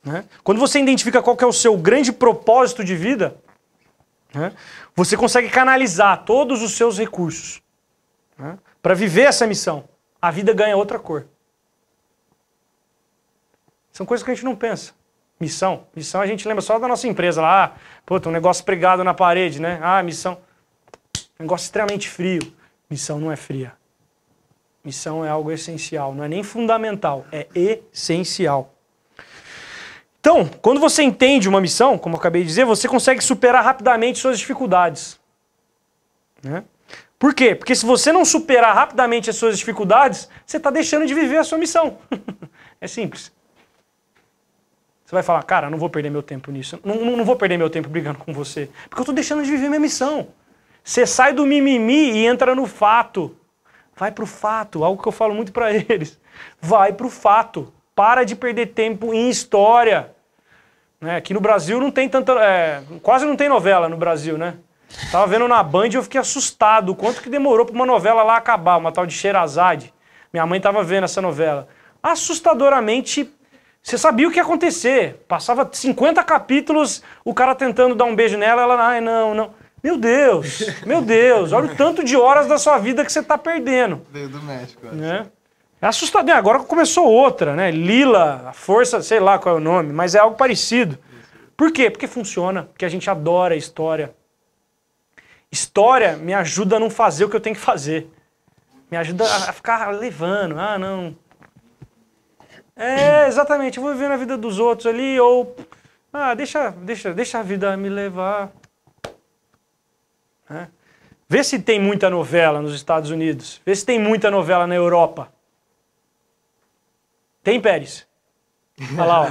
Né? Quando você identifica qual é o seu grande propósito de vida, né? você consegue canalizar todos os seus recursos né? para viver essa missão. A vida ganha outra cor. São coisas que a gente não pensa. Missão. Missão a gente lembra só da nossa empresa lá. Ah, pô, tem um negócio pregado na parede, né? Ah, missão. negócio extremamente frio. Missão não é fria. Missão é algo essencial, não é nem fundamental, é essencial. Então, quando você entende uma missão, como eu acabei de dizer, você consegue superar rapidamente suas dificuldades. Né? Por quê? Porque se você não superar rapidamente as suas dificuldades, você está deixando de viver a sua missão. é simples. Você vai falar, cara, não vou perder meu tempo nisso. Não, não, não vou perder meu tempo brigando com você. Porque eu estou deixando de viver minha missão. Você sai do mimimi e entra no fato. Vai para o fato, algo que eu falo muito para eles. Vai para o fato. Para de perder tempo em história. Né? Aqui no Brasil não tem tanta. É, quase não tem novela no Brasil, né? Tava vendo na Band e eu fiquei assustado. Quanto que demorou para uma novela lá acabar, uma tal de Sherazade. Minha mãe tava vendo essa novela. Assustadoramente, você sabia o que ia acontecer. Passava 50 capítulos, o cara tentando dar um beijo nela, ela, ai, não, não. Meu Deus, meu Deus, olha o tanto de horas da sua vida que você está perdendo. Veio do México, acho. Né? É assustador. Agora começou outra, né? Lila, a força, sei lá qual é o nome, mas é algo parecido. Por quê? Porque funciona, porque a gente adora a história. História me ajuda a não fazer o que eu tenho que fazer. Me ajuda a ficar levando. Ah, não. É, exatamente. Eu vou viver na vida dos outros ali, ou. Ah, deixa, deixa, deixa a vida me levar. Né? Vê se tem muita novela nos Estados Unidos. Vê se tem muita novela na Europa. Tem, Pérez? Olha lá, ó.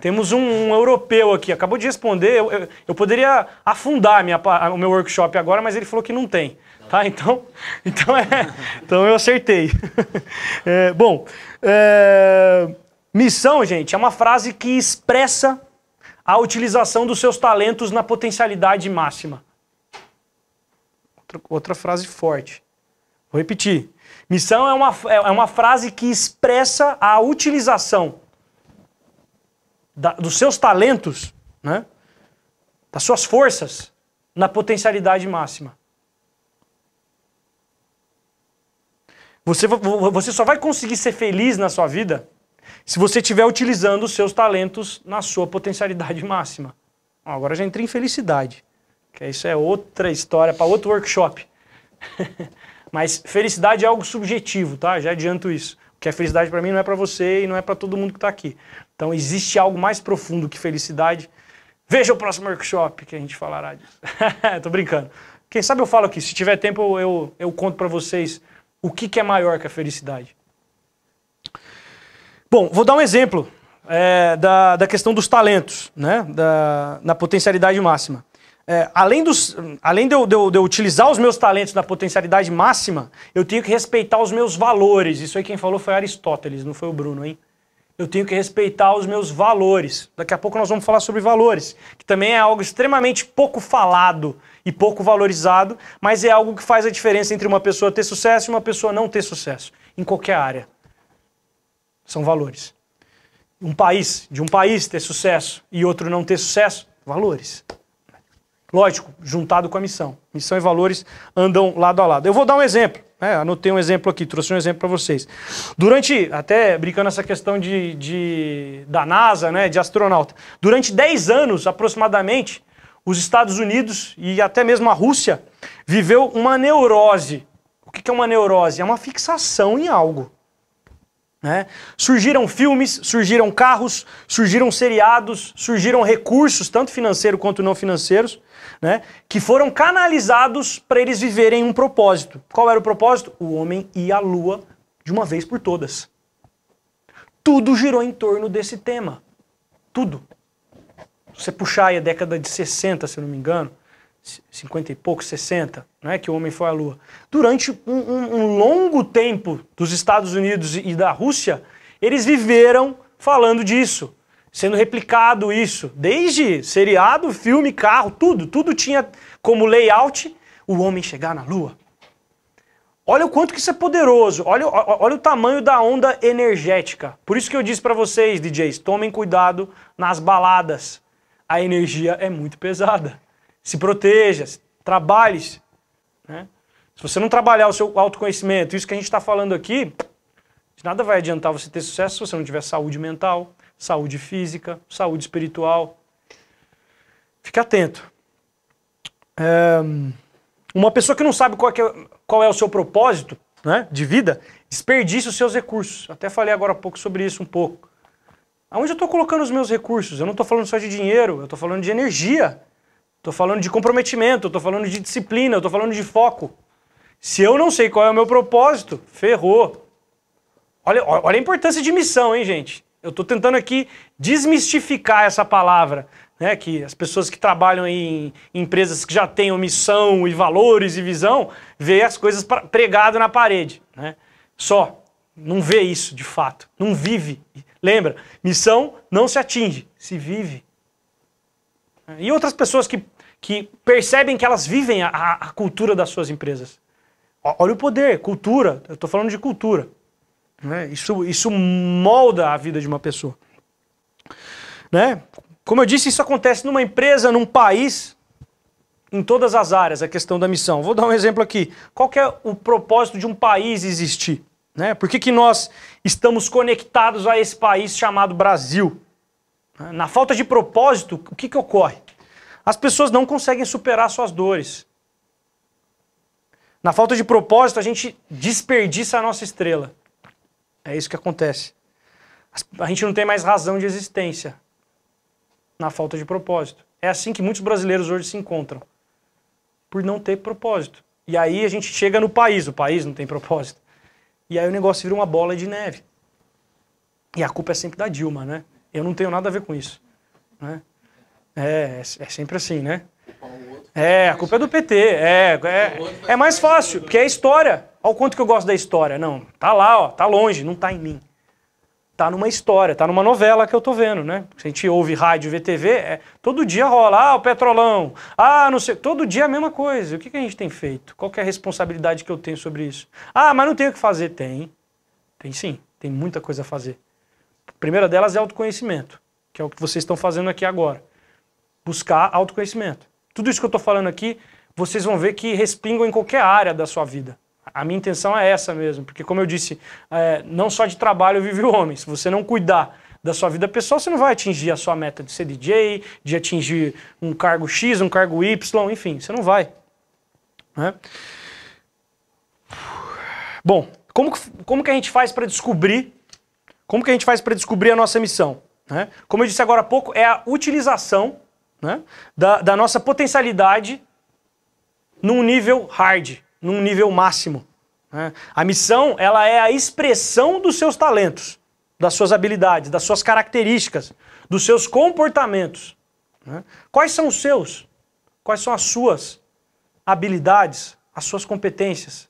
Temos um, um, europeu aqui. Acabou de responder. Eu, eu, eu poderia afundar minha, o meu workshop agora, mas ele falou que não tem. Tá? Então, então, é, então eu acertei. É, bom, é, missão, gente, é uma frase que expressa a utilização dos seus talentos na potencialidade máxima outra, frase forte. Vou repetir. Missão é uma, é, é uma frase que expressa a utilização da, dos seus talentos, né? das suas forças, na potencialidade máxima. Você, você só vai conseguir ser feliz na sua vida se você estiver utilizando os seus talentos na sua potencialidade máxima. Agora já entra em felicidade. Que isso é outra história para outro workshop. Mas felicidade é algo subjetivo, tá? Já adianto isso. O que é felicidade para mim não é para você e não é para todo mundo que está aqui. Então existe algo mais profundo que felicidade. Veja o próximo workshop que a gente falará disso. Tô brincando. Quem sabe eu falo aqui, se tiver tempo eu, eu conto para vocês o que, que, é maior que a felicidade. Bom, vou dar um exemplo é, da, da questão dos talentos, né? da, na potencialidade máxima é, além, dos, além de eu, de, eu, de, eu, utilizar os meus talentos na potencialidade máxima, eu tenho que respeitar os meus valores. Isso aí quem falou foi Aristóteles, não foi o Bruno, hein? Eu tenho que respeitar os meus valores. Daqui a pouco nós vamos falar sobre valores, que também é algo extremamente pouco falado e pouco valorizado, mas é algo que faz a diferença entre uma pessoa ter sucesso e uma pessoa não ter sucesso, em qualquer área. São valores. Um país, de um país ter sucesso e outro não ter sucesso, valores. Lógico, juntado com a missão. Missão e valores andam lado a lado. Eu vou dar um exemplo. Né? Anotei um exemplo aqui, trouxe um exemplo para vocês. Durante, até brincando essa questão de, de, da NASA, né, de astronauta, durante 10 anos aproximadamente, os Estados Unidos e até mesmo a Rússia viveu uma neurose. O que é uma neurose? É uma fixação em algo. Né? Surgiram filmes, surgiram carros, surgiram seriados, surgiram recursos, tanto financeiros quanto não financeiros, né? Que foram canalizados para eles viverem um propósito. Qual era o propósito? O homem e a lua de uma vez por todas. Tudo girou em torno desse tema. Tudo. Se você puxar aí a década de 60, se eu não me engano, 50 e pouco, 60, né, que o homem foi à Lua. Durante um, um, um, longo tempo dos Estados Unidos e da Rússia, eles viveram falando disso sendo replicado isso, desde seriado, filme, carro, tudo, tudo tinha como layout o homem chegar na lua. Olha o quanto que isso é poderoso, olha, olha o tamanho da onda energética. Por isso que eu disse para vocês, DJs, tomem cuidado nas baladas. A energia é muito pesada. Se proteja, trabalhe. -se, né? Se você não trabalhar o seu autoconhecimento, isso que a gente está falando aqui, de nada vai adiantar você ter sucesso se você não tiver saúde mental, saúde física, saúde espiritual. Fique atento. É... Uma pessoa que não sabe qual é, é, qual é o seu propósito né, de vida, desperdiça os seus recursos. Até falei agora há pouco sobre isso um pouco. Aonde eu estou colocando os meus recursos? Eu não estou falando só de dinheiro, eu estou falando de energia, estou falando de comprometimento, estou falando de disciplina, estou falando de foco. Se eu não sei qual é o meu propósito, ferrou. Olha, olha a importância de missão, hein, gente? Eu estou tentando aqui desmistificar essa palavra, né? Que as pessoas que trabalham em empresas que já têm missão e valores e visão vê as coisas pregado na parede, né? Só não vê isso de fato, não vive. Lembra, missão não se atinge, se vive. E outras pessoas que, que percebem que elas vivem a, a cultura das suas empresas. Olha o poder, cultura, eu estou falando de cultura. Né? Isso, isso molda a vida de uma pessoa. Né? Como eu disse, isso acontece numa empresa, num país, em todas as áreas, a questão da missão. Vou dar um exemplo aqui. Qual é o propósito de um país existir? Né? Por que, que nós estamos conectados a esse país chamado Brasil? Na falta de propósito, o que, que ocorre? As pessoas não conseguem superar suas dores. Na falta de propósito, a gente desperdiça a nossa estrela. É isso que acontece. A gente não tem mais razão de existência na falta de propósito. É assim que muitos brasileiros hoje se encontram, por não ter propósito. E aí a gente chega no país, o país não tem propósito. E aí o negócio vira uma bola de neve. E a culpa é sempre da Dilma, né? Eu não tenho nada a ver com isso. Né? É, é, é sempre assim, né? É, a culpa é do PT. É, é, é mais fácil, porque é história. Olha o quanto que eu gosto da história. Não, tá lá, ó, tá longe, não tá em mim. Tá numa história, tá numa novela que eu tô vendo, né? Se a gente ouve rádio, VTV, é, todo dia rola, ah, o petrolão, ah, não sei, todo dia é a mesma coisa. O que, que a gente tem feito? Qual é a responsabilidade que eu tenho sobre isso? Ah, mas não tenho o que fazer. Tem, tem sim, tem muita coisa a fazer. A primeira delas é autoconhecimento, que é o que vocês estão fazendo aqui agora. Buscar autoconhecimento. Tudo isso que eu tô falando aqui, vocês vão ver que respingam em qualquer área da sua vida. A minha intenção é essa mesmo, porque como eu disse, é, não só de trabalho vive o homem. Se você não cuidar da sua vida pessoal, você não vai atingir a sua meta de ser DJ, de atingir um cargo X, um cargo Y, enfim, você não vai. Né? Bom, como, como que a gente faz para descobrir? Como que a gente faz para descobrir a nossa missão? Né? Como eu disse agora há pouco, é a utilização né, da, da nossa potencialidade num nível hard, num nível máximo. Né? A missão ela é a expressão dos seus talentos, das suas habilidades, das suas características, dos seus comportamentos. Né? Quais são os seus? Quais são as suas habilidades, as suas competências?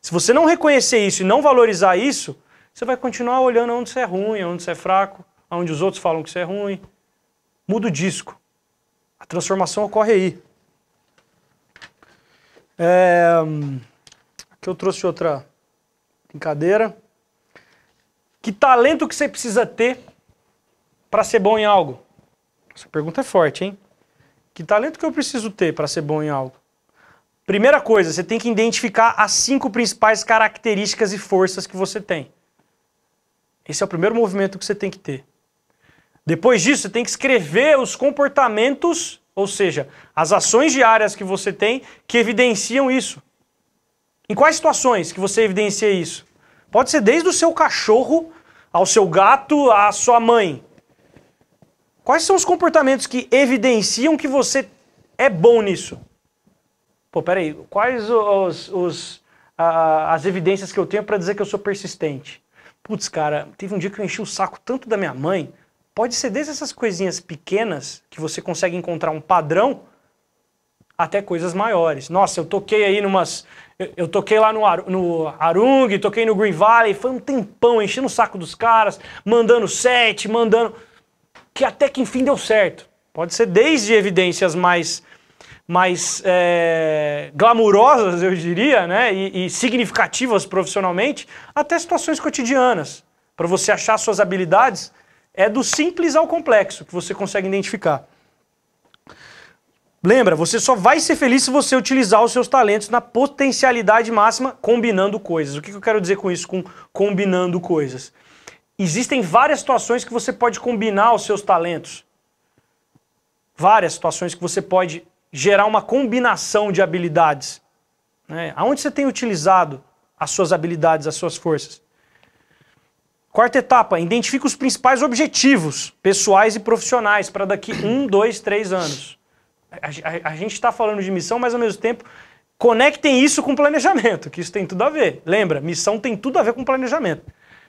Se você não reconhecer isso e não valorizar isso, você vai continuar olhando onde você é ruim, onde você é fraco, onde os outros falam que você é ruim. Muda o disco. A transformação ocorre aí. É, aqui hum, eu trouxe outra brincadeira. Que talento que você precisa ter para ser bom em algo? Essa pergunta é forte, hein? Que talento que eu preciso ter para ser bom em algo? Primeira coisa, você tem que identificar as cinco principais características e forças que você tem. Esse é o primeiro movimento que você tem que ter. Depois disso, você tem que escrever os comportamentos ou seja, as ações diárias que você tem que evidenciam isso. Em quais situações que você evidencia isso? Pode ser desde o seu cachorro ao seu gato, à sua mãe. Quais são os comportamentos que evidenciam que você é bom nisso? Pô, peraí, quais os, os a, as evidências que eu tenho para dizer que eu sou persistente? Putz, cara, teve um dia que eu enchi o saco tanto da minha mãe Pode ser desde essas coisinhas pequenas que você consegue encontrar um padrão até coisas maiores. Nossa, eu toquei aí numas. Eu, eu toquei lá no, Ar, no Arung, toquei no Green Valley, foi um tempão enchendo o saco dos caras, mandando set, mandando. Que até que enfim deu certo. Pode ser desde evidências mais mais é, glamurosas, eu diria, né, e, e, significativas profissionalmente, até situações cotidianas, para você achar suas habilidades é do simples ao complexo que você consegue identificar. Lembra, você só vai ser feliz se você utilizar os seus talentos na potencialidade máxima combinando coisas. O que eu quero dizer com isso, com combinando coisas? Existem várias situações que você pode combinar os seus talentos. Várias situações que você pode gerar uma combinação de habilidades. Né? Aonde você tem utilizado as suas habilidades, as suas forças? Quarta etapa, identifica os principais objetivos pessoais e profissionais para daqui um, dois, três anos. A, a, a gente está falando de missão, mas ao mesmo tempo conectem isso com planejamento, que isso tem tudo a ver. Lembra, missão tem tudo a ver com planejamento.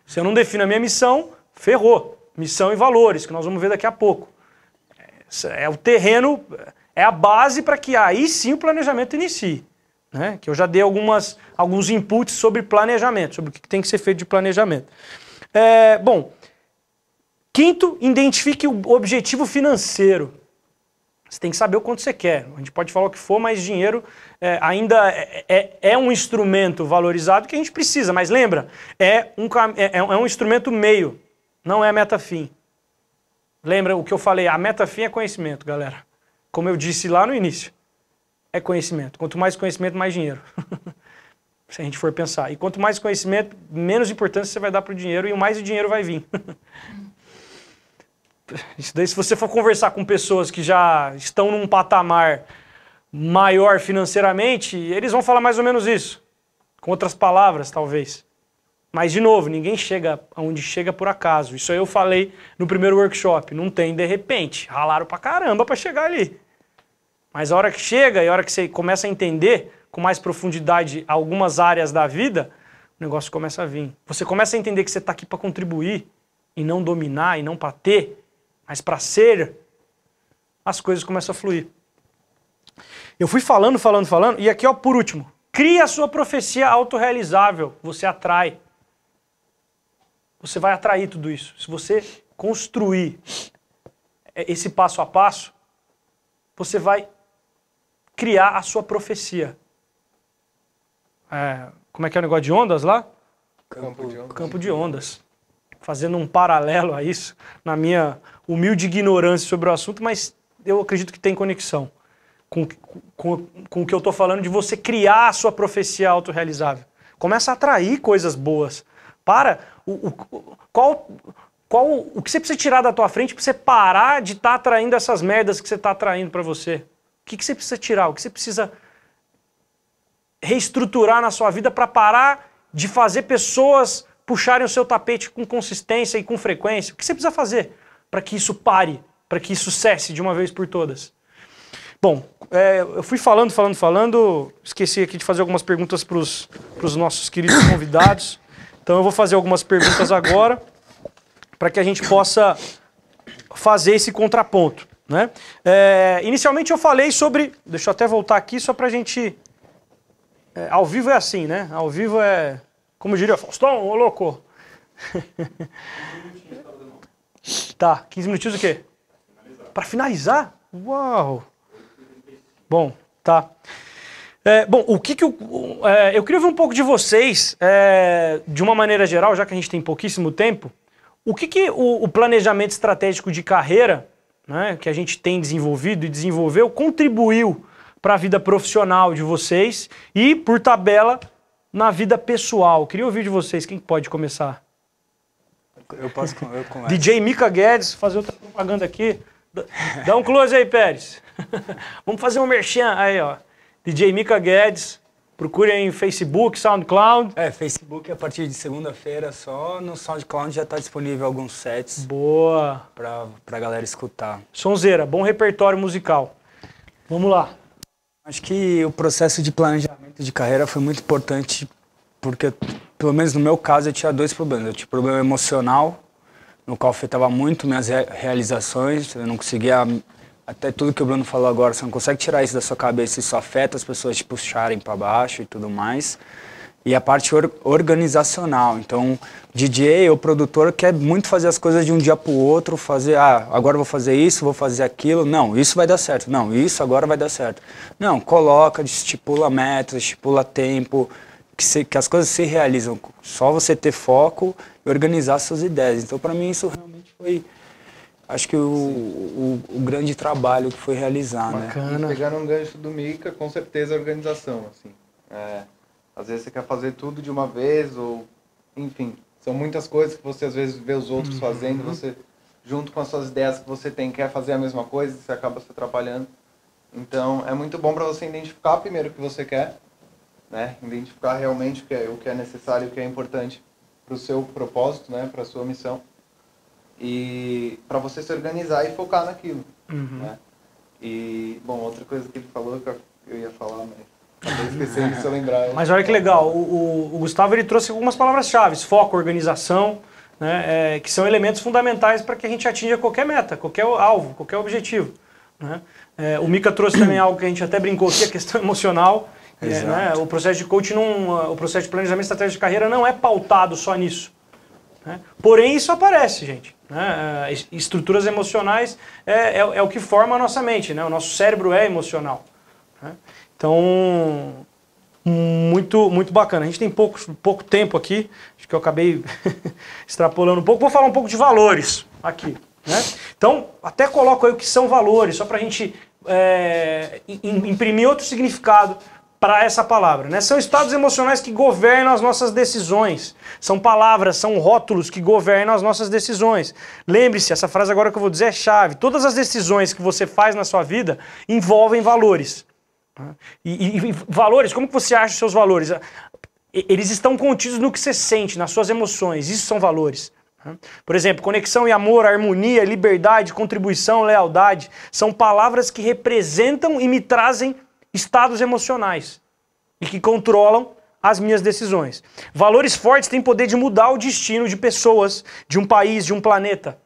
Se eu não defino a minha missão, ferrou. Missão e valores, que nós vamos ver daqui a pouco. É o terreno, é a base para que aí sim o planejamento inicie. Né? Que eu já dei algumas, alguns inputs sobre planejamento, sobre o que tem que ser feito de planejamento. É, bom, quinto, identifique o objetivo financeiro. Você tem que saber o quanto você quer. A gente pode falar o que for, mas dinheiro é, ainda é, é, é, um instrumento valorizado que a gente precisa. Mas lembra, é um, é, é, é, um instrumento meio, não é a meta fim. Lembra o que eu falei? A meta fim é conhecimento, galera. Como eu disse lá no início, é conhecimento. Quanto mais conhecimento, mais dinheiro. se a gente for pensar. E quanto mais conhecimento, menos importância você vai dar para o dinheiro e mais o dinheiro vai vir. Isso daí, se você for conversar com pessoas que já estão num patamar maior financeiramente, eles vão falar mais ou menos isso. Com outras palavras, talvez. Mas, de novo, ninguém chega aonde chega por acaso. Isso aí eu falei no primeiro workshop. Não tem de repente. Ralaram pra caramba pra chegar ali. Mas a hora que chega e a hora que você começa a entender, com mais profundidade algumas áreas da vida, o negócio começa a vir. Você começa a entender que você está aqui para contribuir e não dominar e não para ter, mas para ser. As coisas começam a fluir. Eu fui falando, falando, falando, e aqui ó, por último, cria a sua profecia autorrealizável, você atrai. Você vai atrair tudo isso. Se você construir é, esse passo a passo, você vai criar a sua profecia é, como é que é o negócio de ondas lá? Campo de ondas. Campo de ondas. Fazendo um paralelo a isso, na minha humilde ignorância sobre o assunto, mas eu acredito que tem conexão com, com, com o que eu estou falando de você criar a sua profecia autorrealizável. Começa a atrair coisas boas. Para. O, o, qual, qual o que você precisa tirar da tua frente para você parar de estar tá atraindo essas merdas que você está atraindo para você? O que, que você precisa tirar? O que você precisa reestruturar na sua vida para parar de fazer pessoas puxarem o seu tapete com consistência e com frequência? O que você precisa fazer para que isso pare, para que isso cesse de uma vez por todas? Bom, é, eu fui falando, falando, falando, esqueci aqui de fazer algumas perguntas para os nossos queridos convidados. Então eu vou fazer algumas perguntas agora para que a gente possa fazer esse contraponto. Né? É, inicialmente eu falei sobre. Deixa eu até voltar aqui só para a gente é, ao vivo é assim, né? Ao vivo é. Como diria Faustão, ô louco! tá, 15 minutinhos o quê? Para finalizar? Uau! Bom, tá. É, bom, o que que eu, é, eu queria ver um pouco de vocês, é, de uma maneira geral, já que a gente tem pouquíssimo tempo, o que que o, o, planejamento estratégico de carreira, né, que a gente tem desenvolvido e desenvolveu, contribuiu para a vida profissional de vocês e, por tabela, na vida pessoal. Queria ouvir de vocês quem pode começar. Eu posso, eu começo. DJ Mika Guedes, fazer outra propaganda aqui. Dá um close aí, Pérez. Vamos fazer um merchan aí, ó. DJ Mika Guedes, procurem em Facebook, SoundCloud. É, Facebook a partir de segunda-feira só. No SoundCloud já está disponível alguns sets. Boa. para a galera escutar. Sonzeira, bom repertório musical. Vamos lá. Acho que o processo de planejamento de carreira foi muito importante, porque, pelo menos no meu caso, eu tinha dois problemas. Eu tinha problema emocional, no qual afetava muito minhas realizações, eu não conseguia. Até tudo que o Bruno falou agora, você não consegue tirar isso da sua cabeça, isso afeta as pessoas te puxarem para baixo e tudo mais e a parte or organizacional. Então, DJ, o produtor quer muito fazer as coisas de um dia para o outro, fazer, ah, agora vou fazer isso, vou fazer aquilo. Não, isso vai dar certo. Não, isso agora vai dar certo. Não, coloca, estipula metas, estipula tempo, que, se, que as coisas se realizam. Só você ter foco e organizar suas ideias. Então, para mim, isso realmente foi acho que o, o, o, grande trabalho que foi realizado. Né? Bacana. Né? Pegando um gancho do Mica, com certeza a organização, assim. É, às vezes você quer fazer tudo de uma vez, ou enfim, são muitas coisas que você às vezes vê os outros uhum. fazendo, você junto com as suas ideias que você tem quer fazer a mesma coisa, você acaba se atrapalhando. Então, é muito bom para você identificar primeiro o que você quer, né? Identificar realmente o que é, o que é necessário, o que é importante para o seu propósito, né? Para sua missão e para você se organizar e focar naquilo, uhum. né? E bom, outra coisa que ele falou que eu ia falar, mas Acabei esquecendo se eu lembrar. Mas olha que legal, o, o, o Gustavo ele trouxe algumas palavras-chave, foco, organização, né, é, que são elementos fundamentais para que a gente atinja qualquer meta, qualquer alvo, qualquer objetivo. Né? É, o Mika trouxe também algo que a gente até brincou aqui, a questão emocional. É, né? O processo de coaching, não, o processo de planejamento estratégico de carreira não é pautado só nisso. Né? Porém, isso aparece, gente. Né? É, estruturas emocionais é, é, é, o que forma a nossa mente, né? o nosso cérebro é emocional. Né? Então, muito muito bacana. A gente tem pouco, pouco tempo aqui, acho que eu acabei extrapolando um pouco. Vou falar um pouco de valores aqui. Né? Então, até coloco aí o que são valores, só para a gente é, imprimir outro significado para essa palavra. Né? São estados emocionais que governam as nossas decisões. São palavras, são rótulos que governam as nossas decisões. Lembre-se, essa frase agora que eu vou dizer é chave. Todas as decisões que você faz na sua vida envolvem valores. Tá? E, e, e valores, como que você acha os seus valores? Ah, eles estão contidos no que você sente, nas suas emoções. Isso são valores. Tá? Por exemplo, conexão e amor, harmonia, liberdade, contribuição, lealdade são palavras que representam e me trazem estados emocionais e que controlam as minhas decisões. Valores fortes têm poder de mudar o destino de pessoas, de um país, de um planeta.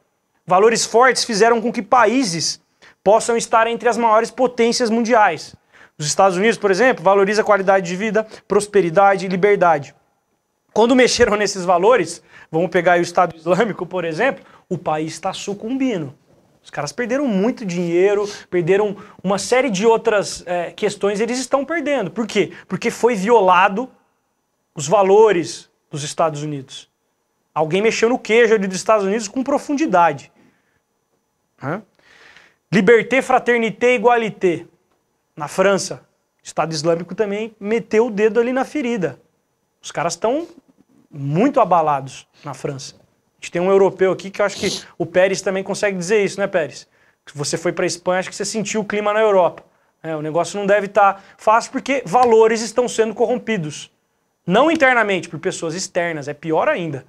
Valores fortes fizeram com que países possam estar entre as maiores potências mundiais. Os Estados Unidos, por exemplo, valoriza qualidade de vida, prosperidade e liberdade. Quando mexeram nesses valores, vamos pegar o Estado Islâmico, por exemplo, o país está sucumbindo. Os caras perderam muito dinheiro, perderam uma série de outras é, questões, eles estão perdendo. Por quê? Porque foi violado os valores dos Estados Unidos. Alguém mexeu no queijo dos Estados Unidos com profundidade. Hã? Liberté, fraternité, igualité na França, o Estado Islâmico também meteu o dedo ali na ferida. Os caras estão muito abalados na França. A gente tem um europeu aqui que eu acho que o Pérez também consegue dizer isso, né, Pérez? Você foi para a Espanha, acho que você sentiu o clima na Europa. É, o negócio não deve estar tá fácil porque valores estão sendo corrompidos. Não internamente, por pessoas externas. É pior ainda.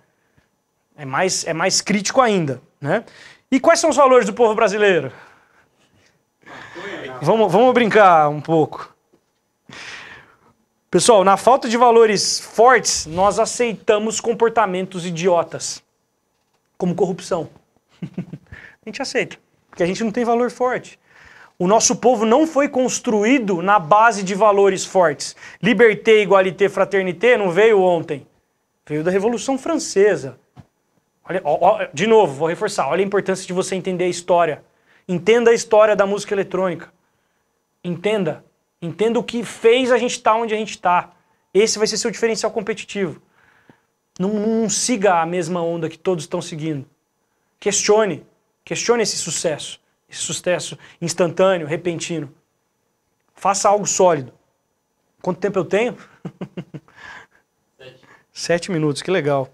É mais, é mais crítico ainda. Né? E quais são os valores do povo brasileiro? Vamos, vamos brincar um pouco. Pessoal, na falta de valores fortes, nós aceitamos comportamentos idiotas, como corrupção. a gente aceita, porque a gente não tem valor forte. O nosso povo não foi construído na base de valores fortes. Liberté, igualité, fraternité não veio ontem. Veio da Revolução Francesa. Olha, ó, ó, de novo, vou reforçar. Olha a importância de você entender a história. Entenda a história da música eletrônica. Entenda. Entenda o que fez a gente estar tá onde a gente está. Esse vai ser seu diferencial competitivo. Não, não siga a mesma onda que todos estão seguindo. Questione. Questione esse sucesso. Esse sucesso instantâneo, repentino. Faça algo sólido. Quanto tempo eu tenho? Sete, Sete minutos, que legal.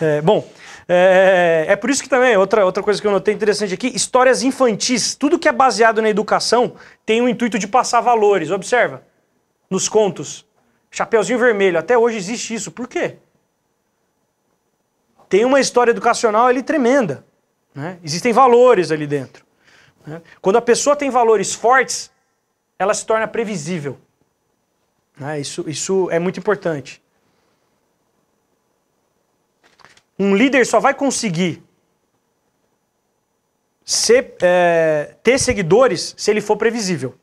É, bom. É é, é, é por isso que também, outra, outra coisa que eu notei interessante aqui, histórias infantis. Tudo que é baseado na educação tem o intuito de passar valores. Observa, nos contos. Chapeuzinho Vermelho, até hoje existe isso. Por quê? Tem uma história educacional ali tremenda. Né? Existem valores ali dentro. Né? Quando a pessoa tem valores fortes, ela se torna previsível. Né? Isso, isso é muito importante. Um líder só vai conseguir ser, é, ter seguidores se ele for previsível.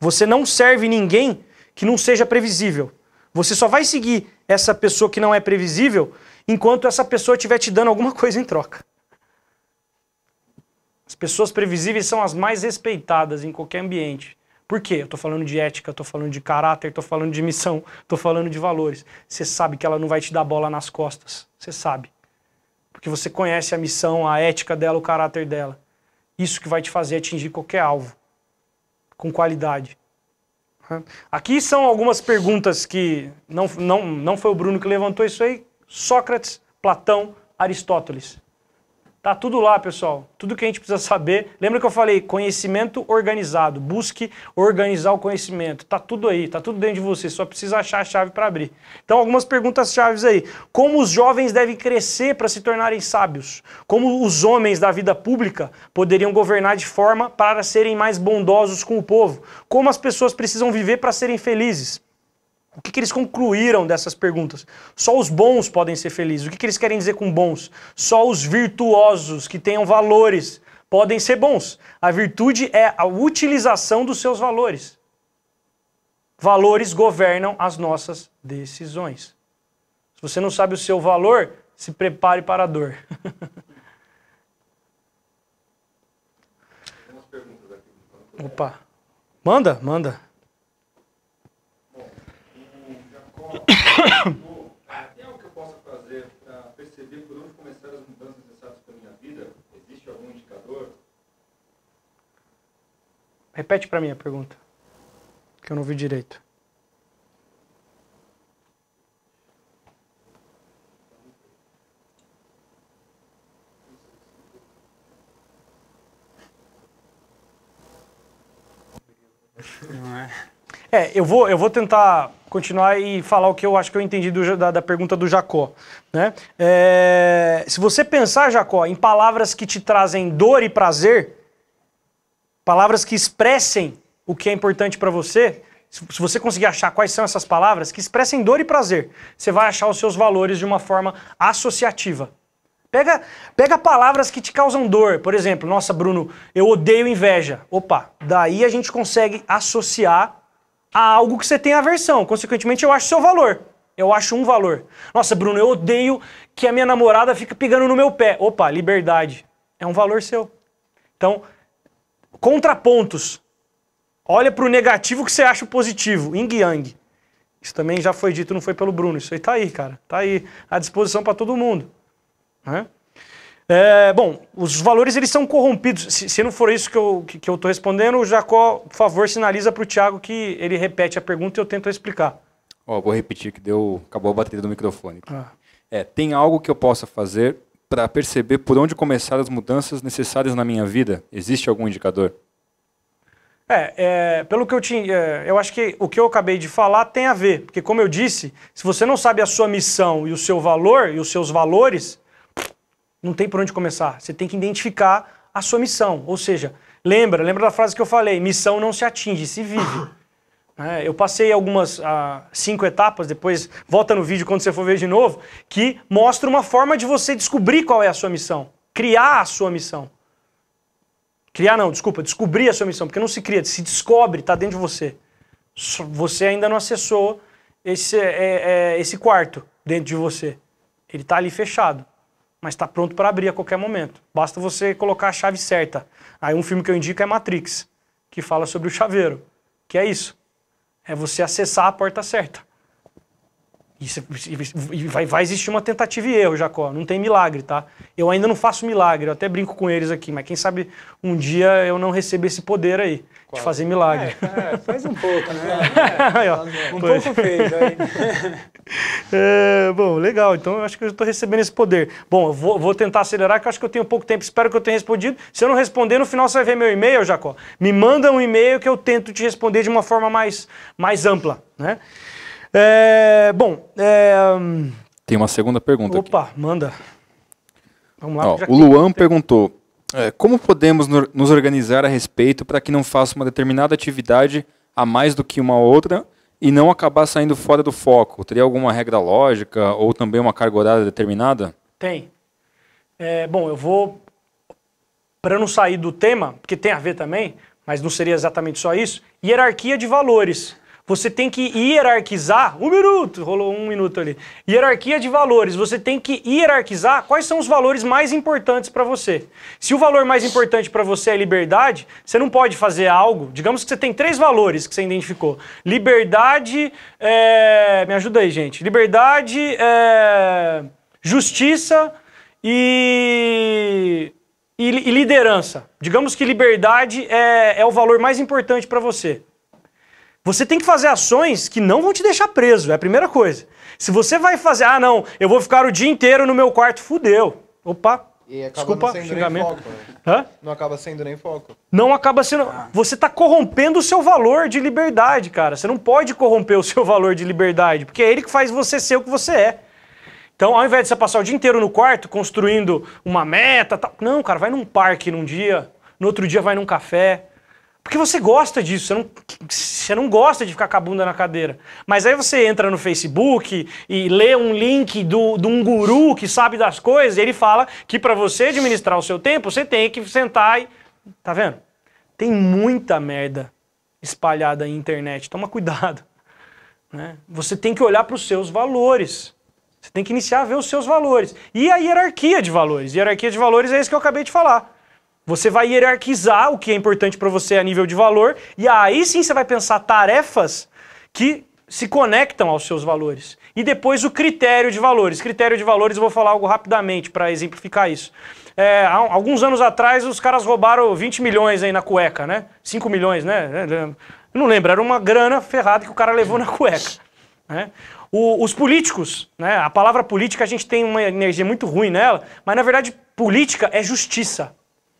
Você não serve ninguém que não seja previsível. Você só vai seguir essa pessoa que não é previsível enquanto essa pessoa estiver te dando alguma coisa em troca. As pessoas previsíveis são as mais respeitadas em qualquer ambiente. Por quê? Eu estou falando de ética, estou falando de caráter, estou falando de missão, estou falando de valores. Você sabe que ela não vai te dar bola nas costas. Você sabe porque você conhece a missão, a ética dela, o caráter dela. Isso que vai te fazer atingir qualquer alvo com qualidade. Aqui são algumas perguntas que não, não, não foi o Bruno que levantou isso aí, Sócrates, Platão, Aristóteles. Tá tudo lá, pessoal. Tudo que a gente precisa saber. Lembra que eu falei conhecimento organizado. Busque organizar o conhecimento. Tá tudo aí, tá tudo dentro de você. Só precisa achar a chave para abrir. Então, algumas perguntas chaves aí. Como os jovens devem crescer para se tornarem sábios? Como os homens da vida pública poderiam governar de forma para serem mais bondosos com o povo? Como as pessoas precisam viver para serem felizes? O que, que, eles concluíram dessas perguntas? Só os bons podem ser felizes. O que, que eles querem dizer com bons? Só os virtuosos que tenham valores podem ser bons. A virtude é a utilização dos seus valores. Valores governam as nossas decisões. Se você não sabe o seu valor, se prepare para a dor. Opa. Manda, manda. Tem algo que eu possa fazer para perceber por onde começar as mudanças necessárias para a minha vida? Existe algum indicador? Repete para mim a pergunta, que eu não vi direito. é? É, eu vou, eu vou tentar continuar e falar o que eu acho que eu entendi do, da, da, pergunta do Jacó. Né? É, se você pensar, Jacó, em palavras que te trazem dor e prazer, palavras que expressem o que é importante para você, se você conseguir achar quais são essas palavras que expressem dor e prazer, você vai achar os seus valores de uma forma associativa. Pega, pega palavras que te causam dor. Por exemplo, nossa, Bruno, eu odeio inveja. Opa, daí a gente consegue associar a algo que você tem aversão. Consequentemente, eu acho seu valor. Eu acho um valor. Nossa, Bruno, eu odeio que a minha namorada fica pegando no meu pé. Opa, liberdade. É um valor seu. Então, contrapontos. Olha para o negativo que você acha positivo. Yin Yang. Isso também já foi dito, não foi pelo Bruno. Isso aí tá aí, cara. Tá aí à disposição para todo mundo. Né? É, bom, os valores eles são corrompidos. Se, se não for isso que eu estou que, que respondendo, o Jacó, por favor, sinaliza para o Tiago que ele repete a pergunta e eu tento explicar. Oh, vou repetir que deu acabou a bateria do microfone. Ah. É, tem algo que eu possa fazer para perceber por onde começar as mudanças necessárias na minha vida? Existe algum indicador? É, é, pelo que eu tinha, é, eu acho que o que eu acabei de falar tem a ver, porque como eu disse, se você não sabe a sua missão e o seu valor e os seus valores, não tem por onde começar. Você tem que identificar a sua missão. Ou seja, lembra, lembra da frase que eu falei: missão não se atinge, se vive. É, eu passei algumas ah, cinco etapas, depois volta no vídeo quando você for ver de novo, que mostra uma forma de você descobrir qual é a sua missão, criar a sua missão. Criar não, desculpa, descobrir a sua missão, porque não se cria, se descobre, está dentro de você. Você ainda não acessou esse, é, é, esse quarto dentro de você. Ele está ali fechado mas está pronto para abrir a qualquer momento. Basta você colocar a chave certa. Aí um filme que eu indico é Matrix, que fala sobre o chaveiro, que é isso. É você acessar a porta certa. E vai, vai, existir uma tentativa e erro, Jacó. Não tem milagre, tá? Eu ainda não faço milagre, eu até brinco com eles aqui, mas quem sabe um dia eu não receber esse poder aí de fazer milagre. É, é, faz um pouco, né? É, um pouco fez. Aí. É, bom, legal. Então eu acho que eu estou recebendo esse poder. Bom, eu vou, vou, tentar acelerar, que eu acho que eu tenho pouco tempo. Espero que eu tenha respondido. Se eu não responder, no final você vai ver meu e-mail, Jacó. Me manda um e-mail que eu tento te responder de uma forma mais, mais ampla, né? É, bom, é... Tem uma segunda pergunta Opa, aqui. manda. Vamos lá. Ó, o Luan perguntou, é, como podemos nos organizar a respeito para que não faça uma determinada atividade a mais do que uma outra e não acabar saindo fora do foco? Teria alguma regra lógica ou também uma carga horária determinada? Tem. É, bom, eu vou. Para não sair do tema, que tem a ver também, mas não seria exatamente só isso, hierarquia de valores. Você tem que hierarquizar. Um minuto, rolou um minuto ali. Hierarquia de valores. Você tem que hierarquizar quais são os valores mais importantes para você. Se o valor mais importante para você é liberdade, você não pode fazer algo. Digamos que você tem três valores que você identificou: liberdade. É... Me ajuda aí, gente. Liberdade, é... justiça e e, liderança. Digamos que liberdade é, é o valor mais importante para você. Você tem que fazer ações que não vão te deixar preso, é a primeira coisa. Se você vai fazer, ah, não, eu vou ficar o dia inteiro no meu quarto, fudeu. Opa, e acaba Desculpa, não sendo nem foco. Né? Hã? Não acaba sendo nem foco. Não acaba sendo. Ah. Você está corrompendo o seu valor de liberdade, cara. Você não pode corromper o seu valor de liberdade, porque é ele que faz você ser o que você é. Então, ao invés de você passar o dia inteiro no quarto construindo uma meta, tal... não, cara, vai num parque num dia, no outro dia vai num café, porque você gosta disso, você não, você não gosta de ficar com a bunda na cadeira. Mas aí você entra no Facebook e lê um link do, de um guru que sabe das coisas e ele fala que para você administrar o seu tempo, você tem que sentar e. Tá vendo? Tem muita merda espalhada na internet. Toma cuidado. Né? Você tem que olhar para os seus valores. Você tem que iniciar a ver os seus valores. E a hierarquia de valores. Hierarquia de valores é isso que eu acabei de falar. Você vai hierarquizar o que é importante para você a nível de valor, e aí sim você vai pensar tarefas que se conectam aos seus valores. E depois o critério de valores. Critério de valores, eu vou falar algo rapidamente para exemplificar isso. É, alguns anos atrás, os caras roubaram 20 milhões aí na cueca, né? 5 milhões, né? É, é, eu não lembro, era uma grana ferrada que o cara levou na cueca. Né? O, os políticos, né? a palavra política a gente tem uma energia muito ruim nela, mas na verdade política é justiça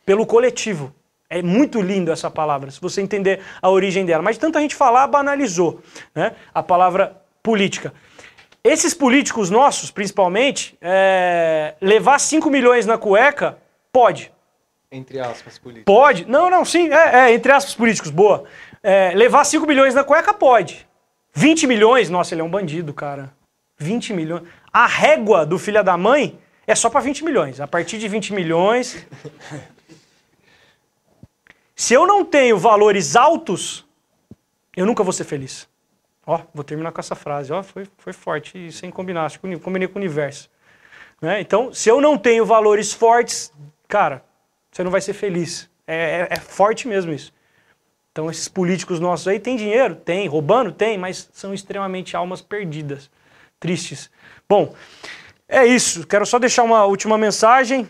pelo coletivo. É muito lindo essa palavra, se você entender a origem dela. Mas tanta gente falar, banalizou né? a palavra política. Esses políticos nossos, principalmente, é... levar 5 milhões na cueca, pode. Entre aspas, políticos. Pode. Não, não, sim, é, é entre aspas, políticos, boa. É, levar 5 milhões na cueca, pode. 20 milhões, nossa, ele é um bandido, cara. 20 milhões. A régua do filho da mãe é só para 20 milhões. A partir de 20 milhões. Se eu não tenho valores altos, eu nunca vou ser feliz. Ó, vou terminar com essa frase, ó, foi, foi forte, sem combinar, combinei com o universo. Né? Então, se eu não tenho valores fortes, cara, você não vai ser feliz. É, é, é forte mesmo isso. Então, esses políticos nossos aí, têm dinheiro? Tem. Roubando? Tem, mas são extremamente almas perdidas, tristes. Bom, é isso. Quero só deixar uma última mensagem.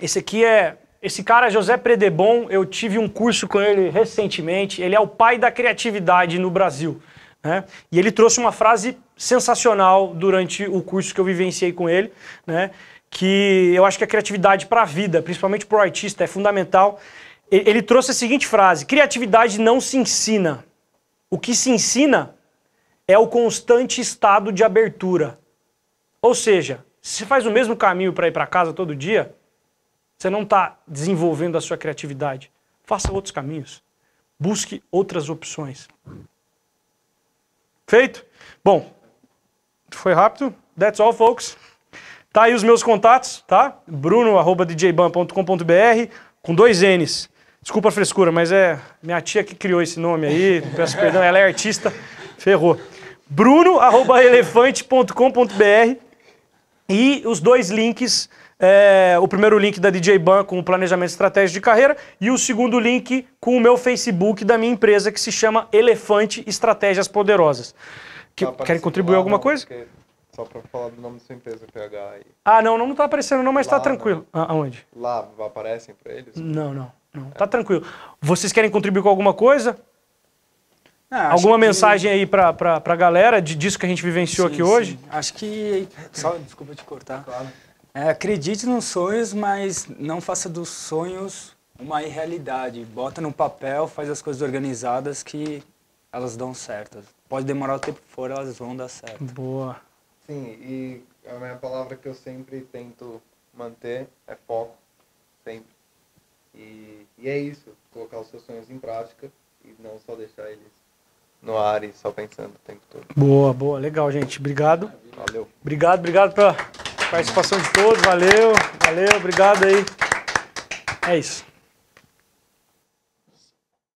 Esse aqui é esse cara, José Predebon, eu tive um curso com ele recentemente. Ele é o pai da criatividade no Brasil. Né? E ele trouxe uma frase sensacional durante o curso que eu vivenciei com ele, né? que eu acho que a criatividade para a vida, principalmente para o artista, é fundamental. Ele trouxe a seguinte frase: criatividade não se ensina. O que se ensina é o constante estado de abertura. Ou seja, se faz o mesmo caminho para ir para casa todo dia, você não está desenvolvendo a sua criatividade, faça outros caminhos. Busque outras opções. Feito? Bom, foi rápido. That's all, folks. Tá aí os meus contatos, tá? bruno.djban.com.br com dois N's. Desculpa a frescura, mas é minha tia que criou esse nome aí. Peço perdão, ela é artista. Ferrou. bruno.elefante.com.br e os dois links é, o primeiro link da DJ Ban com o planejamento estratégico de carreira e o segundo link com o meu Facebook da minha empresa que se chama Elefante Estratégias Poderosas. Que, tá querem contribuir alguma coisa? Só para falar do nome da sua empresa, PH. Ah, não, não está aparecendo não, mas está tranquilo. Né? Ah, aonde? Lá, aparecem para eles? Não, não. não. É. Tá tranquilo. Vocês querem contribuir com alguma coisa? Ah, alguma que... mensagem aí para pra, pra galera de, disso que a gente vivenciou sim, aqui sim. hoje? Acho que. Só, desculpa te cortar. Claro. É, acredite nos sonhos, mas não faça dos sonhos uma irrealidade. Bota no papel, faz as coisas organizadas que elas dão certo. Pode demorar o tempo que for, elas vão dar certo. Boa. Sim, e é a minha palavra que eu sempre tento manter é foco, sempre. E, e é isso, colocar os seus sonhos em prática e não só deixar eles no ar e só pensando o tempo todo. Boa, boa, legal, gente. Obrigado. Valeu. Obrigado, obrigado pra Participação de todos, valeu, valeu, obrigado aí. É isso.